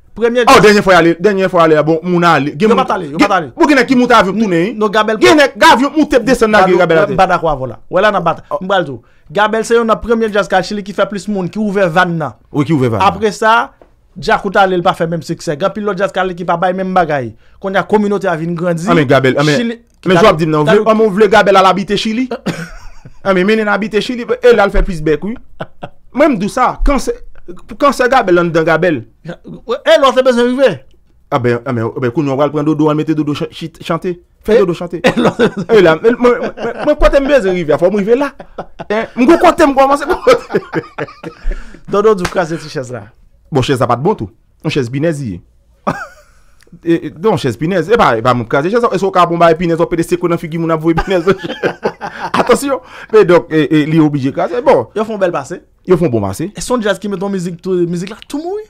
Premier oh, dernière fois aller, dernière fois aller, bon, mon aller. Je pas aller, je pas aller. Vous qui monte avec tout Non, Gabel. Gabel, vous êtes descendu avec Gabel. pas voilà. Voilà, je pas d'accord. Oh. Gabel, c'est un premier jazz cachili qui fait plus monde, qui ouvre Vanna. Oui, qui ouvre Vanna. Après ça, Jacouta elle il pas fait même succès. Gabel, l'autre jazz qui pas bail même bagaille. Quand y a communauté à venir grandir. Ah, mais Gabel, ah, mais, mais je vais dire, non, vous voulez, voulez Gabel à ah, l'habiter Chili? [coughs] ah, mais, mais il habite Chili, elle, elle fait plus bec, oui. [coughs] même d'où ça, quand c'est. Pou kan se gabel an dan gabel? E lò te bez en rive? A be, a be, kou nou al pren dodo, an mette dodo chante? Fè dodo chante? E lò te bez en rive? E lò te bez en rive? Mwen kote mbez en rive, a fò mbez la? Mwen kote mbez mbez mbez? Dodo djou kaze se chez la? Bon, chez apat bon tou? Un chez binezi? Don chez binezi? E ba moun kaze chez la? E so ka bomba e binezi, o pede se konan figi moun avoye binezi? Ha! Atensyon, pe dok li obije kase, bon. Yo fon bel basse. Yo fon bon basse. E son jazz ki met ton mizik bon, non, la, tou moui.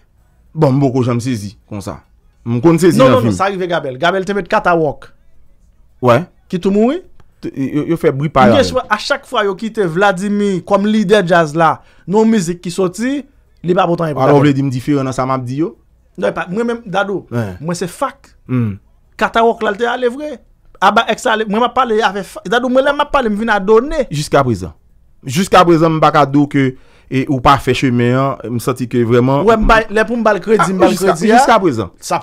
Bon, mbo ko jom sezi kon sa. Mkon sezi nan film. Non, non, sa rive Gabel. Gabel te met kata wok. Wè. Ki tou moui. Yo fè bwipayare. A chak fwa yo kite Vladimir kom lider jazz la, non mizik ki soti, li ba botan yon. A lò wè di mdi fire nan sa map di yo. Mwen mèm, dadou, mwen se fak. Kata wok la te alevre. A ba ek sa le mwen ma pale yave fa Zato mwen len ma pale mwen vin a do ne Jiska prezant Jiska prezant mwen baka do ke Ou pa feche me an Mwen santi ke vreman Jiska prezant Jiska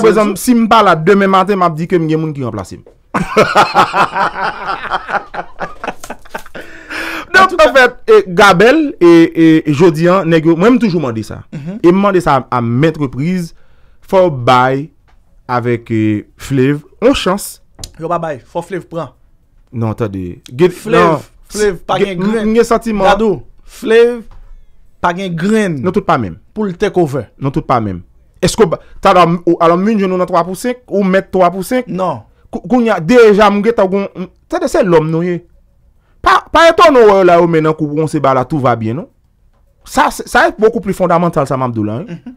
prezant Si mwen pale a demen maten mwen ap di ke mwen gen moun ki remplasim [laughs] Gabel E Jodian Mwen mwen toujou mwen de sa Mwen mhm. mwen de sa a mètreprise For Baye Avèk eh, flèv, an chans. Yo babay, fò flèv pran. Nan, ta de... Flèv, flèv, non. pa gen gren. Nye senti man. Lado, flèv, pa gen gren. Non tout pa men. Poul takeover. Non tout pa men. Esko, ta la moun jenou nan 3 pou 5, ou met 3 pou 5? Nan. Kou nyan, deja moun geta goun... Ta de se lom nou ye. Pa, pa eto nou euh, la ou menan kou bronsi ba la, tout va bien nou. Sa, sa e beaucoup plus fondamental sa mam dou lan ye. Mm-hmm.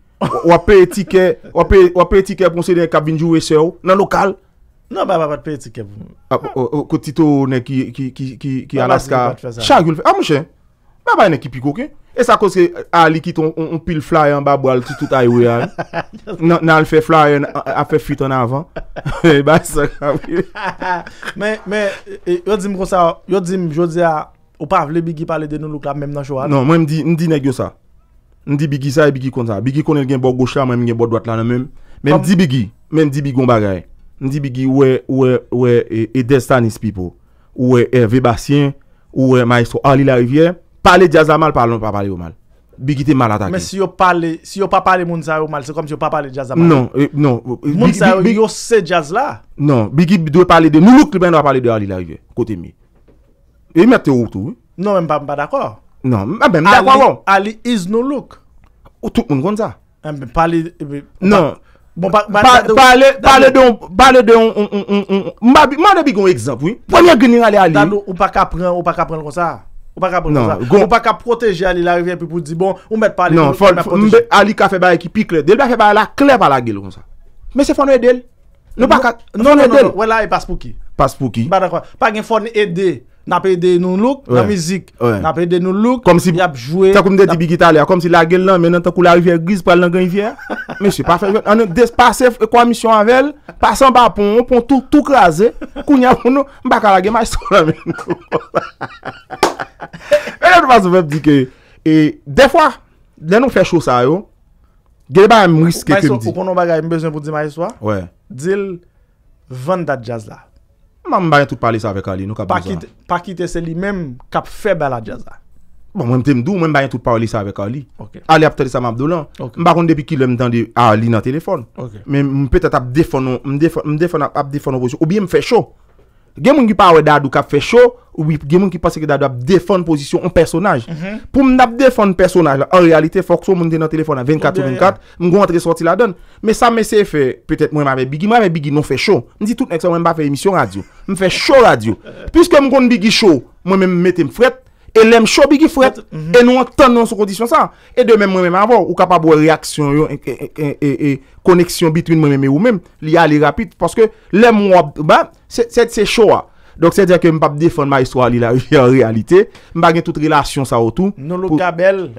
Ou ap paye tikep, ou ap paye tikep pou se de kabinjou we se ou nan lokal. Non, ba ba bat paye tikep. Ko titou ne ki alaska. Chagul fe. A mwenche, ba ba ne ki piko ke. E sa koske ali kiton, on pil flyen ba bo al tutut aywe al. [laughs] Nan al fe flyen, ap fe fiton avan. [laughs] E ba sa. Men, [laughs] men, e, yo di m kosa, yo di m, yo di ya, ou pa avle bi ki pale de nou lo klap menm nan chowal. Non, mwen m di, m di negyo sa. Ndi bigi sa e bigi konta. Bigi konen gen bo gosha, mwen men gen bo dwat lanan men. Men di bigi, men di bigon bagay. Ndi bigi ouwe, ouwe, ouwe, e, e destanis pipo. Ouwe, e Vebasyen, ouwe, maestro Ali Larivier. Pale jaz la mal, palon pa pale yo mal. Bigi te mal atake. Men si yo pale, si yo pa pale mounzare yo mal, se kom si yo pa pale jaz la mal. Non, e, non. Mounzare yo se jaz la. Non, bigi dwe pale de, nou luk li ben dwa pale de Ali Larivier, kote mi. E mette ou tout. Non, men pa d'akor. Nan, mwen mwen mwen mwen mwen. Ali is nou luk. Ou touk moun kon za? Mwen mwen pale... Nan. Bon pale, pale de yon... Pale de yon... Mwa de bi gon ekzamp woy. Pwanyan gwen yon Ali Ali? Dan nou ou pa ka pren, ou pa ka pren lkon za? Ou pa ka pren lkon za? Non, ou pa ka proteje Ali la revyen pwou di bon? Ou mwen pale yon? Non, Ali ka fe bay ki pik le del, ba fe bay la klev a la gel lkon za. Mwen se fwane edel? Non, non, non. Wè la e pas pou ki? Pas pou ki? Bada kwa, pagin fwane edel. Na pe de nou luk, nan mizik. Na pe de nou luk, yap jwe. Kom si la gel nan menen tan kou la rivye griz pral nan gen rivye. Men se pa se fwe komisyon anvel, pa san ba pon, pon tou krasen, kou nyan pou nou, mba ka lage ma yiswa. Men anou pa soupe dike. E defwa, den nou fwe chou sa yo, gel ba yon mwiske kem di. Ma yiswa, ou pon nou bagay, mbezwen pou di ma yiswa. Dil, vanda jazz la. Mwen bayan tout pale sa avek Ali, nou ka bezan. Pakite se li menm kap feb ala jaza? Bon, mwen tem do, mwen bayan tout pale sa avek Ali. Ali ap telisa mwab do lan. Mbakon debi ki lèm dan de Ali nan telefon. Men mwen petat ap defon nou, mwen defon ap defon nou, oubyen mwen fe sho. Gen moun ki pa wè dadou kap fè shò, ou gen moun ki pa se gen dadou ap defon posisyon an personaj. Mhm. Pou moun ap defon personaj la, an realite, fòkso moun den nan telefon an 24-24, moun goun atre sorti la don. Mè sa mè se fè, pètèt mwen avè Biggie, mwen avè Biggie non fè shò. Mwen si tout ekse mwen bè fè emisyon radyo. Mwen fè shò radyo. Piske mwen goun Biggie shò, mwen mè mè mette m frèt, E lem chow bi ki fwet, mm-hmm. e nou an ton nan sou kondisyon sa. E de men mwen men mwen avon, ou kapab wè reaksyon yon, e, e, e, e koneksyon bitwin mwen men mwen mwen mwen, li alè rapit, paske lem mwen mwen mwen, se chow a. Donk se dè ke m pap defon ma histwa li la, [laughs] en realite, m bagen tout relasyon sa wotou. Non lout gabel,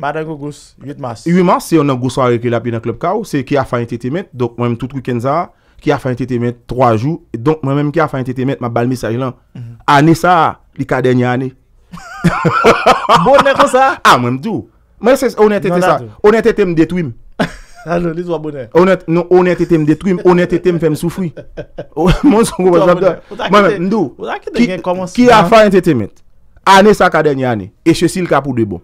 badan gougous, yut mas. Yut mas, se yon nan gougous a reke la pi nan klop ka ou, se ki a fany tete men, donk mwen m tout wikend za, ki a fany tete men, 3 jou, donk mwen m ki a fany tete men, mab [laughs] Bonnen kon sa A mwen mdou Onet ete mdetwim Onet ete mdetwim Onet ete mfè msoufwi Mwen mdou Ki a fa ente temet Ane sa ka denye ane E chesil ka pou debon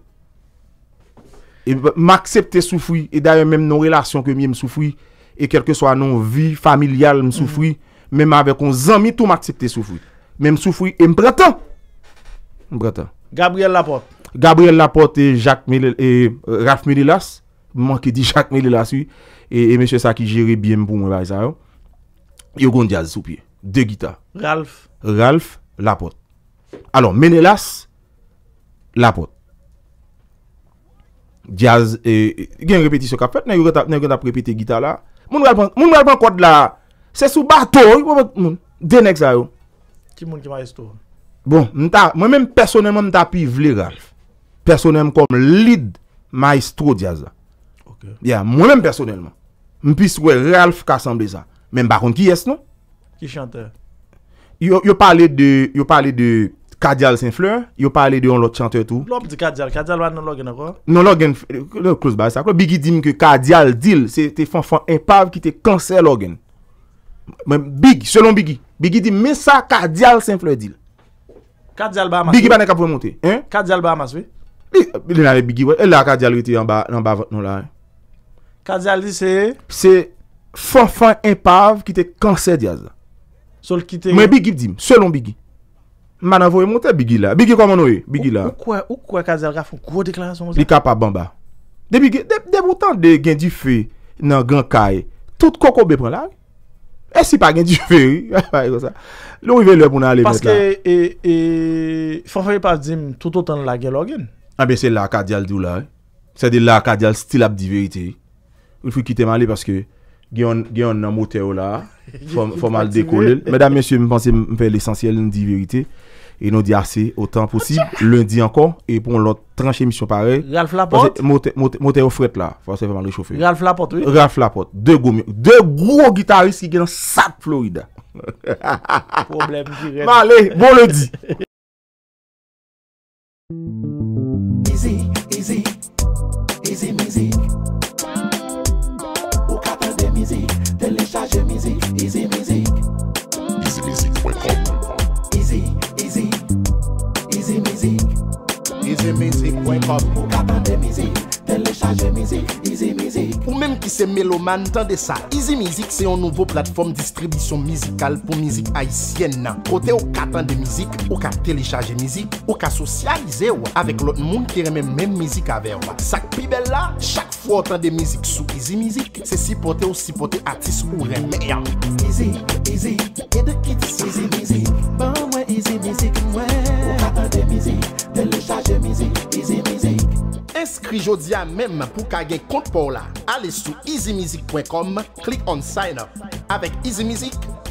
M aksepte soufwi E daye menm nan relasyon ke mi msoufwi E kelke so anon vi, familial msoufwi Menm ave kon zanmi tou m aksepte soufwi Menm soufwi e mpretan Gabriel Lapote Gabriel Lapote et Jacques Ménélas Mwen ki di Jacques Ménélas Et M. Saki jiri bien pou mwen vay sa yo Yo goun jazz sou pie De gita Ralph Lapote Alors Ménélas Lapote Jazz Gen repétitio ka fèt Mwen gwen ap repétit gita la Mwen mwen mwen kod la Se sou bato Dè nèk sa yo Ki moun ki vay sto Bon, mwen men personelman mwen ta pi vle Ralf. Personelman kon mwen lid maestro diaz la. Ya, mwen men personelman mwen pis wè Ralf kasanbe sa. Men bakon ki yes nou? Ki chanteur. Yo pale de Kadial Saint-Fleur, yo pale de yon lot chanteur tou. Lop di Kadial, Kadial wad non login akon? Non login, lop close by sa. Bigi dim ki Kadial deal se te fon fon e pav ki te kanser login. Men bigi, selon Bigi. Bigi dim men sa Kadial Saint-Fleur deal. Kadyal ba amas? Bigi ba nen kap wè mwote? Kadyal ba amas wè? Li nan wè Bigi wè. E la kadyal wè ti yon ba vòt nou la. Kadyal di se? Se fèn fèn impav ki te kansè di aza. Sol ki te... Mwen Bigi djim, selon Bigi. Man avwè mwote Bigi la. Bigi kwa mwono wè, Bigi la. Ou kwa kadyal ga fò kwo deklajan son mwose? Li kap pa bamba. De Bigi, de boutan de gen di fè nan gen kaje, tout koko be pran la. E si pa gen di [laughs] veri. Lo wè ven lè pou nan lè mèt la. Paske, e, fò fèyè pa djèm toutotan lè gen lò gen? A ah, be, se lè akadyal djèm lè. Eh. Se de lè akadyal stil ap di verite. Fò kite man lè paske gen yon nan motè wè la fò man lè dekone lè. Mèdame, mèsyè, mè pensè m fè l'esansyèl nan di verite. et nous dit assez autant possible. [laughs] Lundi encore, et pour l'autre tranche émission pareil. Ralph Laporte. Moteur au fret là, forcément réchauffer. Ralph Laporte, oui. Ralph Laporte, deux gros, deux gros guitaristes qui sont dans sac Floride. [laughs] Problème direct. Allez, eh, bon lundi Easy, easy, easy music. Au 4 de musique, télécharger musique, easy music. Ou mèm ki se melo man tan de sa Easy Music se yon nouvo platform distribisyon mizikal pou mizik ayisyen nan Kote ou ka tan de mizik, ou ka telechaje mizik, ou ka sosyalize wè Avèk lòt moun ki remè mè mizik avè wè Sak pi bel la, chak fwa tan de mizik sou Easy Music Se sipote ou sipote atis ou remè Easy, easy, edekitis Easy Music Pan bon, mwen Easy Music mwen Easy Music Enskri jodia menm pou kage kontpou la Ale sou easymusic.com Klik on sign up Awek Easy Music